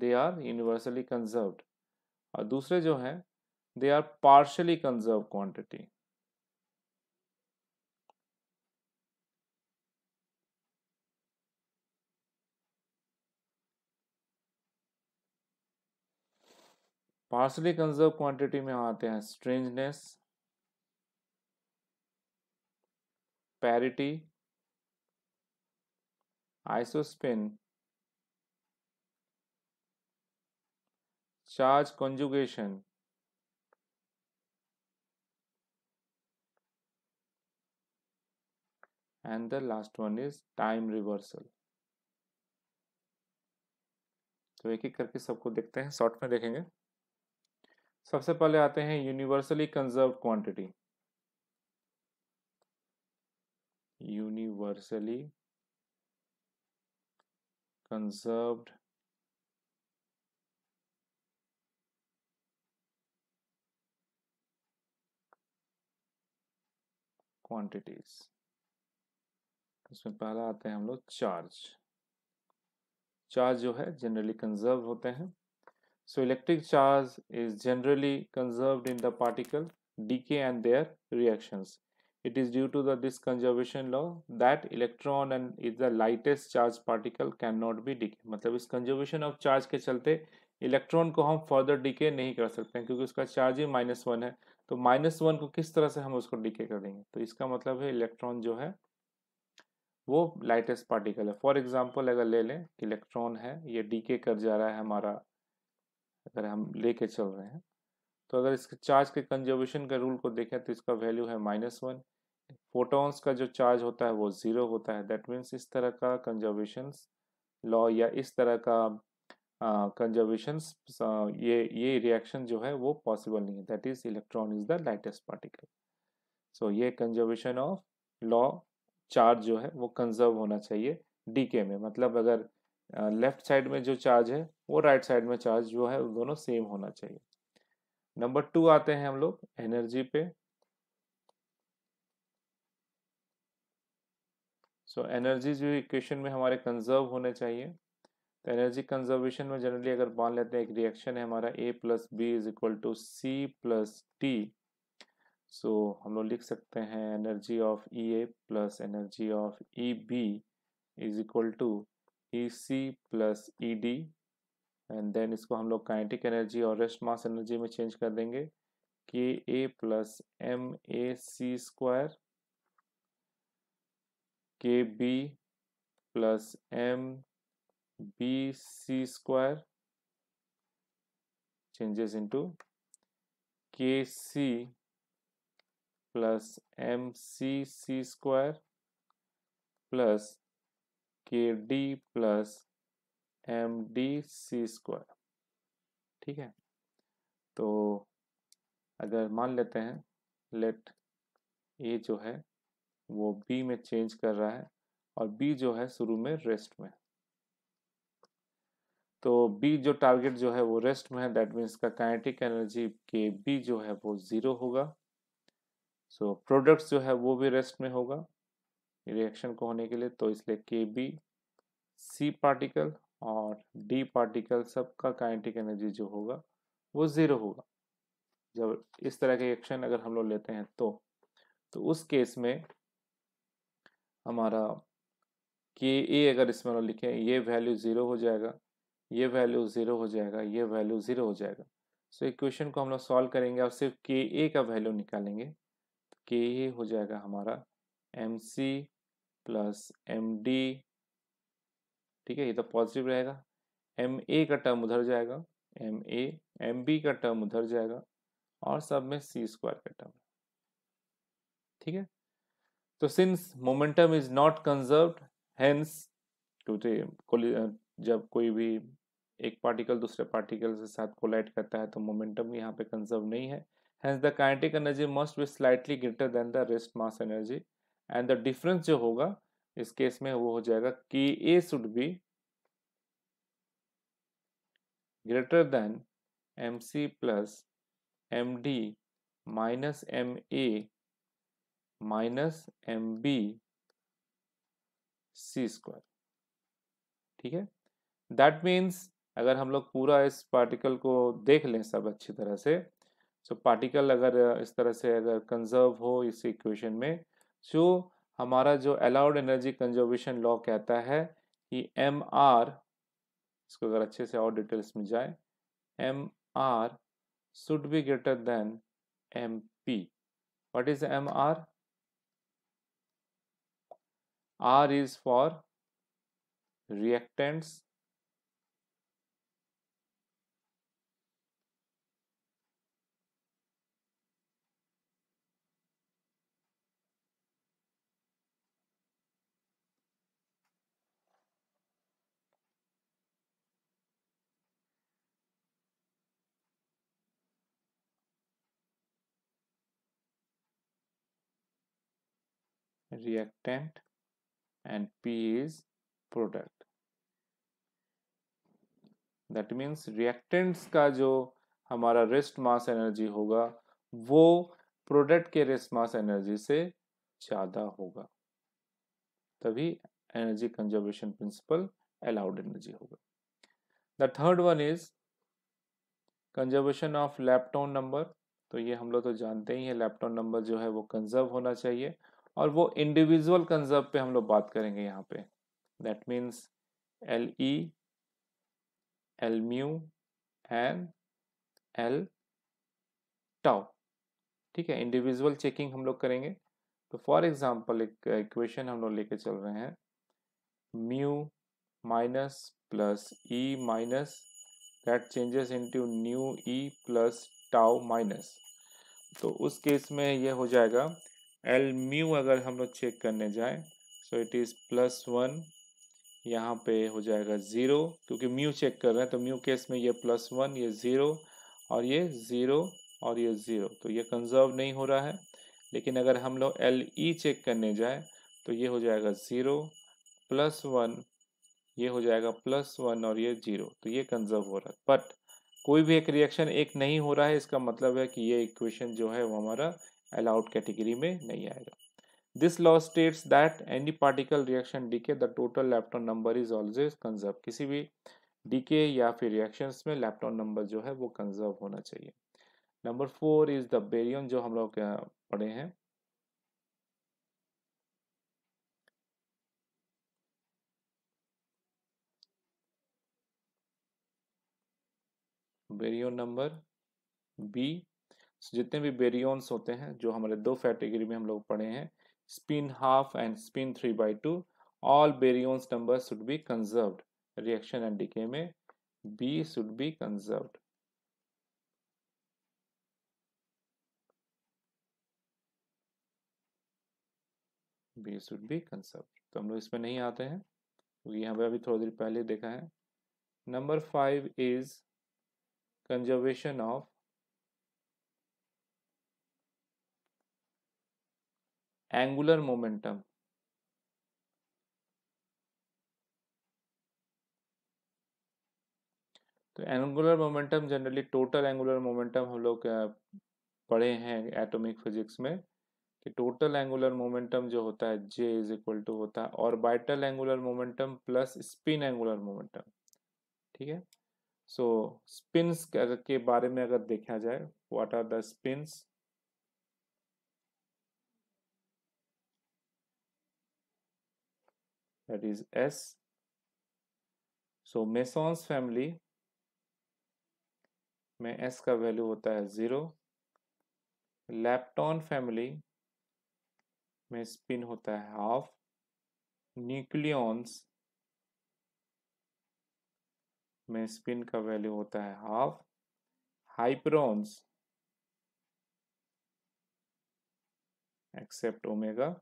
they are universally conserved और दूसरे जो हैं they are partially conserve quantity partially conserve quantity में आते हैं strangeness parity isospin charge conjugation and the last one is time reversal तो एक एक करके सबको देखते हैं शॉर्ट में देखेंगे सबसे पहले आते हैं universally conserve quantity universally conserved quantities इसमें पहला आते हैं हम लोग चार्ज चार्ज जो है जनरली कंजर्व होते हैं so electric charge is generally conserve in the particle decay and their reactions It is due to the, this conservation law that electron and is the lightest charged particle cannot be decay. मतलब इस conservation of charge के चलते electron को हम further decay नहीं कर सकते हैं क्योंकि उसका चार्ज ही माइनस वन है तो माइनस वन को किस तरह से हम उसको डिके कर देंगे तो इसका मतलब है इलेक्ट्रॉन जो है वो लाइटेस्ट पार्टिकल है फॉर एग्जाम्पल अगर ले लें इलेक्ट्रॉन है ये डीके कर जा रहा है हमारा अगर हम लेके चल रहे हैं तो अगर इसके चार्ज के कंजर्वेशन के रूल को देखें तो इसका वैल्यू है माइनस वन फोटॉन्स का जो चार्ज होता है वो ज़ीरो होता है दैट मीन्स इस तरह का कंजर्वेशन लॉ या इस तरह का कंजर्वेशन uh, ये ये रिएक्शन जो है वो पॉसिबल नहीं है that is electron is the lightest particle so ये कंजर्वेशन ऑफ लॉ चार्ज जो है वो कंजर्व होना चाहिए डीके में मतलब अगर लेफ्ट uh, साइड में जो चार्ज है वो राइट right साइड में चार्ज जो है दोनों सेम होना चाहिए नंबर टू आते हैं हम लोग एनर्जी पे सो एनर्जी जो इक्वेशन में हमारे कंजर्व होने चाहिए तो एनर्जी कंजर्वेशन में जनरली अगर मान लेते हैं एक रिएक्शन है हमारा A plus B is equal to C plus T so हम लोग लिख सकते हैं energy of E A plus energy of E B is equal to E C plus E D and then इसको हम लोग काइनेटिक एनर्जी और rest mass energy में चेंज कर देंगे K A plus M A C square K B plus M B C square changes into K C plus M C C square plus K D plus M D C square ठीक है तो अगर मान लेते हैं late ए जो है वो बी में चेंज कर रहा है और बी जो है शुरू में रेस्ट में तो बी जो टारगेट जो है वो रेस्ट में है दैट मीन्स का काइनेटिक एनर्जी के बी जो है वो ज़ीरो होगा सो so, प्रोडक्ट्स जो है वो भी रेस्ट में होगा रिएक्शन को होने के लिए तो इसलिए के बी सी पार्टिकल और डी पार्टिकल सबका काइनेटिक एनर्जी जो होगा वो ज़ीरो होगा जब इस तरह के एक्शन अगर हम लोग लेते हैं तो तो उस केस में हमारा के ए अगर इसमें हम लिखें ये वैल्यू ज़ीरो हो जाएगा ये वैल्यू ज़ीरो हो जाएगा ये वैल्यू ज़ीरो हो जाएगा सो so, इक्वेशन को हम लोग सॉल्व करेंगे और सिर्फ के ए का वैल्यू निकालेंगे के तो ए हो जाएगा हमारा M C plus M D ठीक है ये तो पॉजिटिव रहेगा एम ए का टर्म उधर जाएगा एम ए एम बी का टर्म उधर जाएगा और सब में सी स्क्वायर का टर्म ठीक है तो since momentum is not conserve hence क्योंकि जब कोई भी एक पार्टिकल दूसरे पार्टिकल के साथ कोलाइट करता है तो मोमेंटम यहाँ पे कंजर्व नहीं है hence the kinetic energy must be slightly greater than the rest mass energy and the difference जो होगा इस केस में वो हो जाएगा कि A should be greater than M C plus M D minus M A minus M B C square ठीक है दैट मीन्स अगर हम लोग पूरा इस पार्टिकल को देख लें सब अच्छी तरह से सो so, पार्टिकल अगर इस तरह से अगर कंजर्व हो इस इक्वेशन में सो so, हमारा जो अलाउड एनर्जी कंजर्वेशन लॉ कहता है कि एम आर इसको अगर अच्छे से और डिटेल्स में जाए M R should be greater than M P what is M R R is for reactants reactant and P is product. That means reactants का जो हमारा rest मास energy होगा वो प्रोडक्ट के rest mass energy से ज़्यादा होगा तभी energy conservation principle allowed energy होगा The third one is conservation of lepton number तो ये हम लोग तो जानते ही हैं लैपटॉन नंबर जो है वो कंजर्व होना चाहिए और वो इंडिविजुअल कंजर्व पे हम लोग बात करेंगे यहाँ पे that means L E L mu and L tau ठीक है इंडिविजुअल चेकिंग हम लोग करेंगे तो फॉर एग्जांपल एक इक्वेशन हम लोग लेके चल रहे हैं mu minus plus E minus that changes into nu E plus tau minus तो उस केस में यह हो जाएगा एल म्यू अगर हम लोग चेक करने जाएं so it is plus one यहाँ पे हो जाएगा ज़ीरो क्योंकि म्यू चेक कर रहे हैं तो म्यू केस में ये प्लस वन ये ज़ीरो और ये ज़ीरो और ये ज़ीरो तो ये कंजर्व नहीं हो रहा है लेकिन अगर हम लोग एल ई चेक करने जाए तो ये हो जाएगा ज़ीरो प्लस वन ये हो जाएगा प्लस वन और ये जीरो तो ये कंजर्व हो रहा है बट कोई भी एक रिएक्शन एक नहीं हो रहा है इसका मतलब है कि ये इक्वेशन जो है वो हमारा अलाउड कैटेगरी में नहीं आएगा this law states that any particle reaction decay the total lepton number is always conserve किसी भी डीके या फिर रिएक्शन में लैपटॉन नंबर जो है वो कंजर्व होना चाहिए number four is the barium जो हम लोग पढ़े हैं बेरियन नंबर बी जितने भी बेरियोन्स होते हैं जो हमारे दो कैटेगरी में हम लोग पढ़े हैं spin half and spin three by two all baryons number should be conserve reaction and decay में B should be conserve B should be conserve तो हम लोग इसमें नहीं आते हैं क्योंकि यहाँ पे अभी थोड़ी देर पहले देखा है number five is conservation of angular momentum तो angular momentum generally total angular momentum हम लोग पढ़े हैं एटॉमिक फिजिक्स में कि टोटल एंगुलर मोमेंटम जो होता है जे इज इक्वल टू होता है orbital angular momentum plus spin angular momentum ठीक है सो स्पिन्स के बारे में अगर देखा जाए what are the spins that is S. So Mason's family में S का वैल्यू होता है ज़ीरो लैप्टॉन फैमिली में स्पिन होता है हाफ न्यूक्लियॉन्स में स्पिन का वैल्यू होता है हाफ हाइप्रोन्स एक्सेप्ट ओमेगा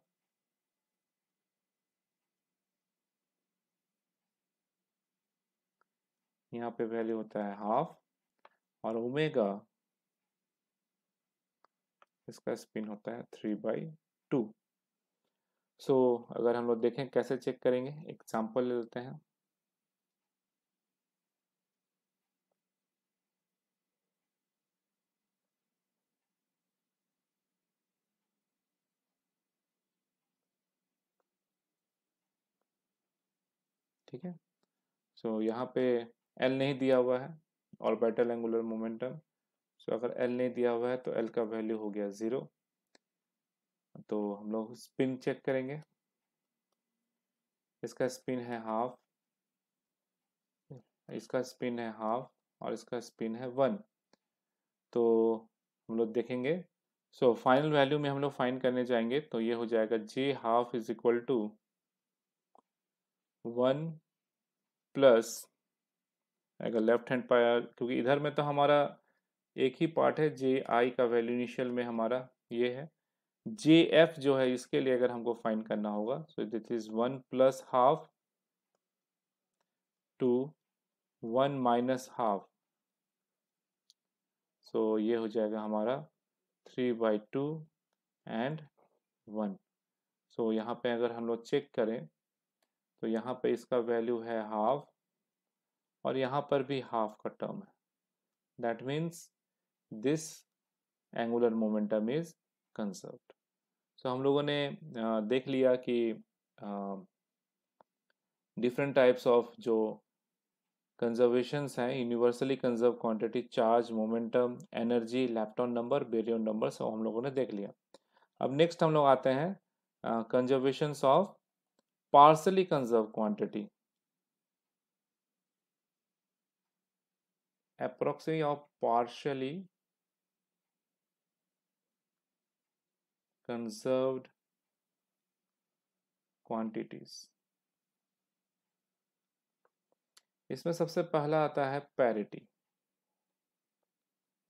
यहाँ पे वैल्यू होता है हाफ और ओमेगा इसका स्पिन होता है थ्री बाई टू सो अगर हम लोग देखें कैसे चेक करेंगे एक ले लेते हैं ठीक है सो so, यहाँ पे एल नहीं दिया हुआ है ऑर्बिटल एंगुलर मोमेंटम सो अगर एल नहीं दिया हुआ है तो एल का वैल्यू हो गया ज़ीरो तो हम लोग स्पिन चेक करेंगे इसका स्पिन है हाफ इसका स्पिन है हाफ और इसका स्पिन है वन तो हम लोग देखेंगे सो फाइनल वैल्यू में हम लोग फाइंड करने जाएंगे तो ये हो जाएगा J half is equal to one plus अगर लेफ्ट हैंड पाया क्योंकि इधर में तो हमारा एक ही पार्ट है जे आई का वैल्यू इनिशियल में हमारा ये है जे एफ जो है इसके लिए अगर हमको फाइंड करना होगा so this is one plus half to one minus half so ये हो जाएगा हमारा three by two and one so यहाँ पे अगर हम लोग चेक करें तो यहाँ पे इसका वैल्यू है हाफ और यहाँ पर भी हाफ का टर्म है that means this angular momentum is conserve so हम लोगों ने देख लिया कि डिफरेंट टाइप्स ऑफ जो कंजर्वेशंस हैं universally conserve quantity charge momentum energy lepton number baryon number सब हम लोगों ने देख लिया अब नेक्स्ट हम लोग आते हैं conservations of partially conserve quantity approximately or partially conserved quantities इसमें सबसे पहला आता है पैरिटी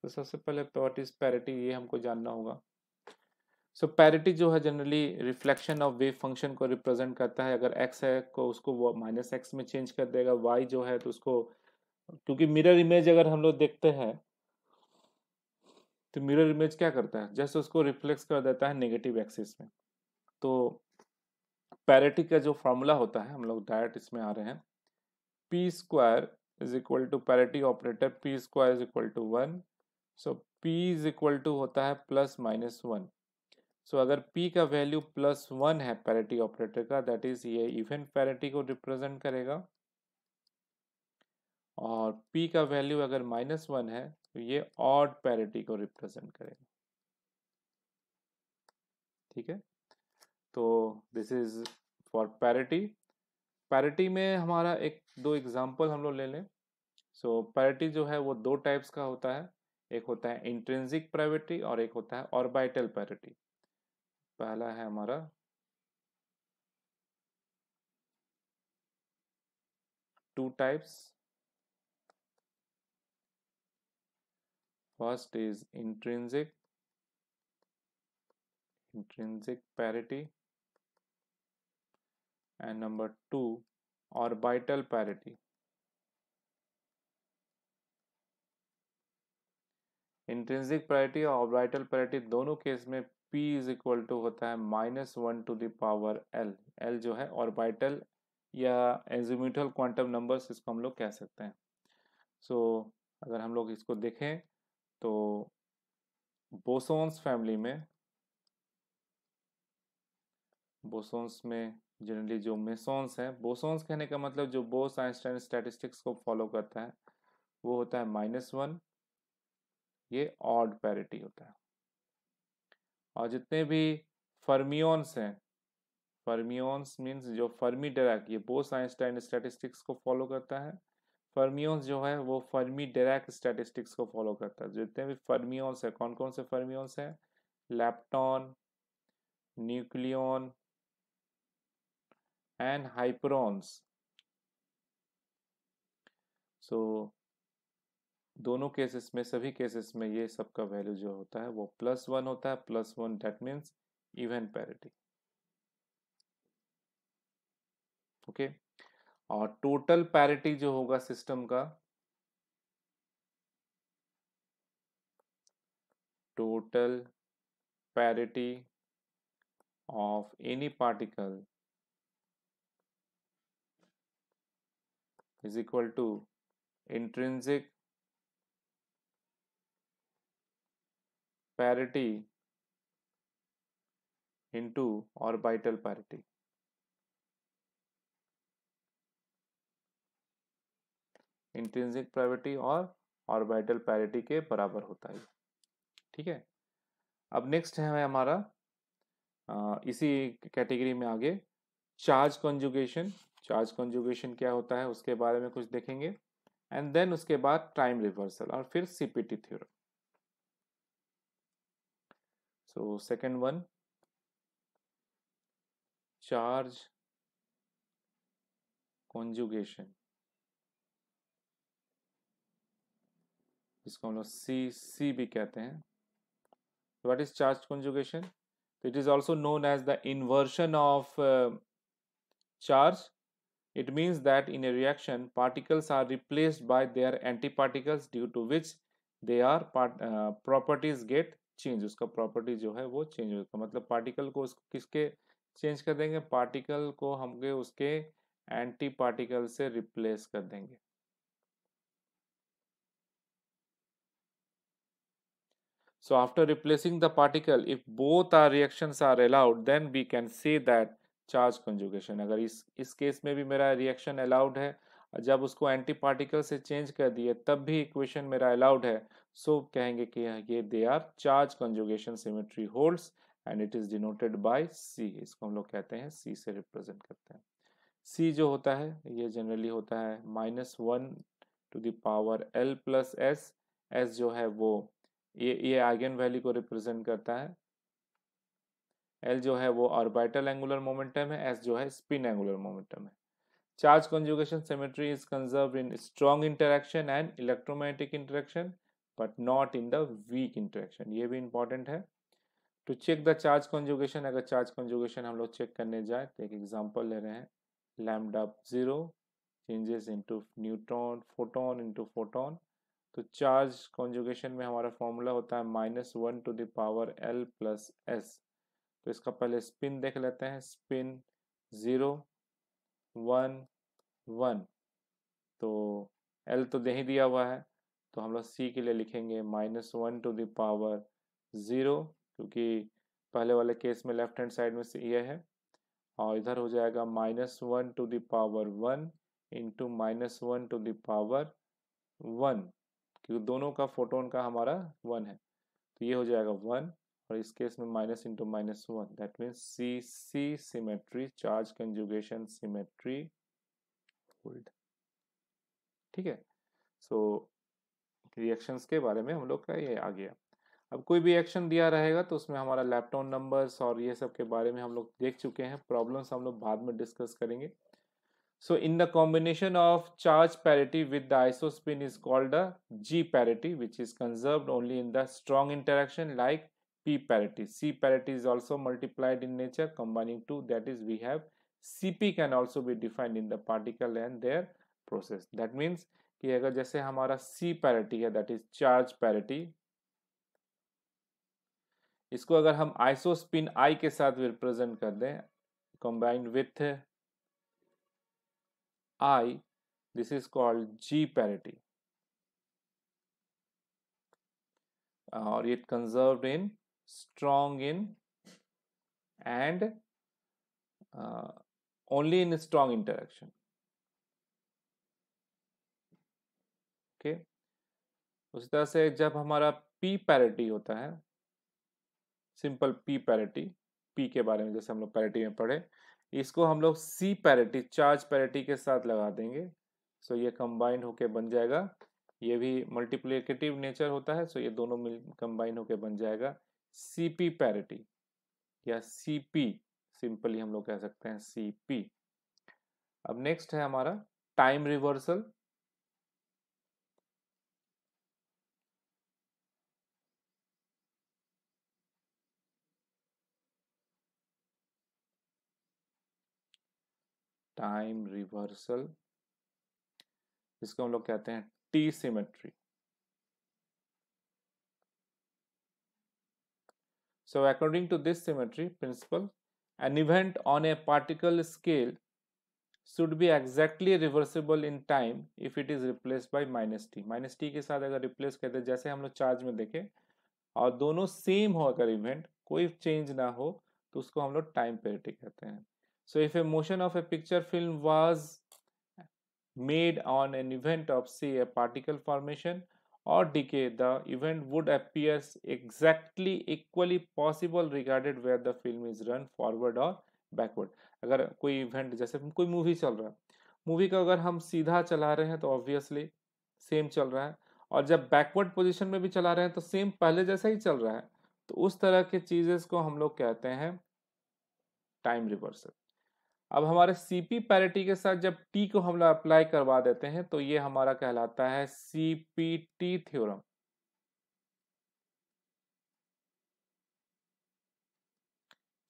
तो सबसे पहले वॉट इज पैरिटी ये हमको जानना होगा सो so, पैरिटी जो है generally reflection of wave function को रिप्रेजेंट करता है अगर एक्स है को तो उसको माइनस एक्स में चेंज कर देगा वाई जो है तो उसको क्योंकि मिरर इमेज अगर हम लोग देखते हैं तो मिरर इमेज क्या करता है जस्ट उसको रिफ्लेक्स कर देता है नेगेटिव एक्सिस में तो पैरिटी का जो फॉर्मूला होता है हम लोग डायरेक्ट इसमें आ रहे हैं P square is equal to parity operator P square is equal to one so P is equal to होता है प्लस माइनस वन सो अगर p का वैल्यू प्लस वन है पैरेटी ऑपरेटर का दैट इज ये इवेंट पैरेटी को represent करेगा और p का वैल्यू अगर माइनस वन है तो ये ऑड पैरिटी को रिप्रेजेंट करेगा ठीक है तो this is for parity parity में हमारा एक दो एग्जांपल हम लोग ले लें सो so, पैरिटी जो है वो दो टाइप्स का होता है एक होता है इंट्रेंसिक प्राइवेटी और एक होता है ऑर्बिटल पैरिटी पहला है हमारा two types First is intrinsic, intrinsic parity and number two orbital parity. Intrinsic parity और ऑर्बिटल पैरिटी दोनों केस में p इज इक्वल टू होता है minus one to the power l l जो है ऑर्बिटल या एजुमिटल क्वांटम नंबर्स इसको हम लोग कह सकते हैं सो so, अगर हम लोग इसको देखें तो बोसोन्स फैमिली में बोसोन्स में जनरली जो मेसोन्स हैं बोसोन्स कहने का मतलब जो बोस आइंस्टाइन स्टैटिस्टिक्स को फॉलो करता है वो होता है माइनस वन ये ऑड पैरिटी होता है और जितने भी फर्मियोन्स हैं फर्मियोन्स मीन्स जो फर्मी डरक ये बोस आइंस्टाइन स्टैटिस्टिक्स को फॉलो करता है फर्मियोन्स जो है वो फर्मी डायरेक्ट स्टैटिस्टिक्स को फॉलो करता है जितने भी फर्मियोन्स है कौन कौन से फर्मियोन्स हैं लैप्टॉन न्यूक्लियन एंड हाइप्रॉन्स सो दोनों केसेस में सभी केसेस में ये सबका वैल्यू जो होता है वो प्लस वन होता है plus one that means even parity okay और टोटल पैरिटी जो होगा सिस्टम का total parity of any particle is equal to intrinsic parity into orbital parity intrinsic priority और ऑर्बिटल पैरिटी के बराबर होता है ठीक है अब नेक्स्ट है हमारा इसी कैटेगरी में आगे चार्ज कंजुगेशन चार्ज कंजुगेशन क्या होता है उसके बारे में कुछ देखेंगे एंड देन उसके बाद टाइम रिवर्सल और फिर CPT theorem so second one charge conjugation इसको हम लोग सी सी भी कहते हैं what is charge conjugation it is also known as the inversion of charge it means that in a reaction particles are replace by they are anti particles due to which they are properties get change उसका property जो है वो change हो जाता मतलब particle को उसको किसके चेंज कर देंगे पार्टिकल को हमके उसके एंटी पार्टिकल से रिप्लेस कर देंगे So after replacing the particle, if both our reactions are allowed, then we can say that charge conjugation. अगर इस इस केस में भी मेरा रिएक्शन अलाउड है जब उसको एंटी पार्टिकल से चेंज कर दिए तब भी इक्वेशन मेरा अलाउड है सो so, कहेंगे कि ये they are charge conjugation symmetry holds and it is denoted by C इसको हम लोग कहते हैं सी से रिप्रेजेंट करते हैं सी जो होता है ये जनरली होता है minus one to the power L plus S S जो है वो ये ये आइगन वैल्यू को रिप्रेजेंट करता है एल जो है वो ऑर्बिटल एंगुलर मोमेंटम है एस जो है स्पिन एंगुलर मोमेंटम है charge conjugation symmetry is conserve in strong interaction and electromagnetic interaction but not in the weak interaction ये भी इंपॉर्टेंट है टू तो चेक द चार्ज कंजुगेशन अगर चार्ज कंजुगेशन हम लोग चेक करने जाए तो एक एग्जाम्पल ले रहे हैं lambda zero changes into neutron photon into photon तो चार्ज कॉन्जुगेशन में हमारा फॉर्मूला होता है minus one to the power L plus S तो इसका पहले स्पिन देख लेते हैं स्पिन ज़ीरो वन वन तो एल तो दे ही दिया हुआ है तो हम लोग सी के लिए लिखेंगे minus one to the power zero क्योंकि पहले वाले केस में लेफ्ट हैंड साइड में से ये है और इधर हो जाएगा minus one to the power one into minus one to the power one क्योंकि दोनों का फोटोन का हमारा वन है तो ये हो जाएगा वन और इस केस में minus into minus one that mean C C symmetry charge conjugation symmetry hold ठीक है सो रिएक्शंस के बारे में हम लोग का ये आ गया अब कोई भी एक्शन दिया रहेगा तो उसमें हमारा लैपटॉप नंबर्स और ये सब के बारे में हम लोग देख चुके हैं प्रॉब्लम्स हम लोग बाद में डिस्कस करेंगे So in the combination of charge parity with the isospin is called the G parity which is conserved only in the strong interaction like P parity. C parity is also multiplied in nature combining two that is we have CP can also be defined in the particle and their process. That means कि अगर जैसे हमारा C parity है that is charge parity. इसको अगर हम isospin I के साथ represent कर दें combined with I, this is called G parity. or it conserved in strong in and uh, only in a strong interaction okay उसी तरह से जब हमारा p पैरिटी होता है सिंपल p पैरिटी p के बारे में जैसे हम लोग पैरिटी में पढ़े इसको हम लोग सी पैरिटी चार्ज पैरिटी के साथ लगा देंगे सो ये कंबाइंड होके बन जाएगा ये भी मल्टीप्लीकेटिव नेचर होता है सो ये दोनों मिल कंबाइंड होके बन जाएगा सी पी पैरिटी या सी पी सिंपली हम लोग कह सकते हैं सी पी अब नेक्स्ट है हमारा टाइम रिवर्सल टाइम रिवर्सल जिसको हम लोग कहते हैं T symmetry so according to this symmetry principle an event on a particle scale should be exactly reversible in time if it is replace by minus T minus T के साथ अगर replace करते जैसे हम लोग चार्ज में देखें और दोनों सेम हो अगर इवेंट कोई चेंज ना हो तो उसको हम लोग टाइम पेरिटी कहते हैं So if a motion of a picture film was made on an event of say a particle formation or decay, the event would appear exactly equally possible regarded where the film is run forward or backward अगर कोई event जैसे कोई movie चल रहा है movie का अगर हम सीधा चला रहे हैं तो ऑब्वियसली सेम चल रहा है और जब बैकवर्ड पोजीशन में भी चला रहे हैं तो सेम पहले जैसा ही चल रहा है तो उस तरह के चीज़ें को हम लोग कहते हैं टाइम रिवर्सल अब हमारे सी पी पैरिटी के साथ जब टी को हम अप्लाई करवा देते हैं तो ये हमारा कहलाता है C P T theorem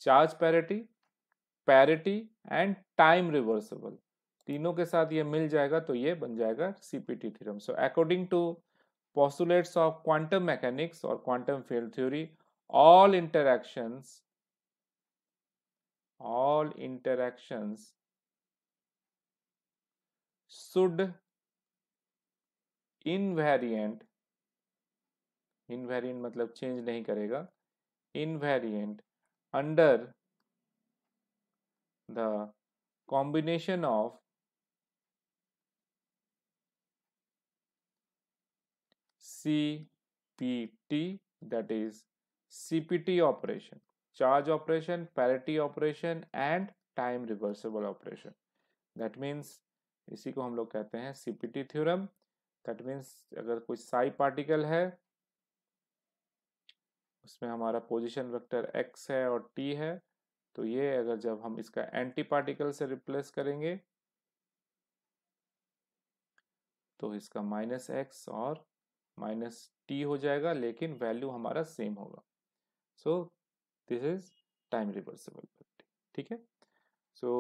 charge parity parity and time reversible तीनों के साथ ये मिल जाएगा तो ये बन जाएगा CPT theorem so according to postulates of quantum mechanics और quantum field theory all interactions all interactions should invariant invariant मतलब change नहीं करेगा invariant under the combination of CPT that is CPT operation charge operation, parity operation and time reversible operation. That means इसी को हम लोग कहते हैं CPT theorem that means अगर कोई साई पार्टिकल है उसमें हमारा पोजीशन वेक्टर एक्स है और टी है तो ये अगर जब हम इसका एंटी पार्टिकल से रिप्लेस करेंगे तो इसका माइनस एक्स और माइनस टी हो जाएगा लेकिन वैल्यू हमारा सेम होगा so this is time reversible ठीक है सो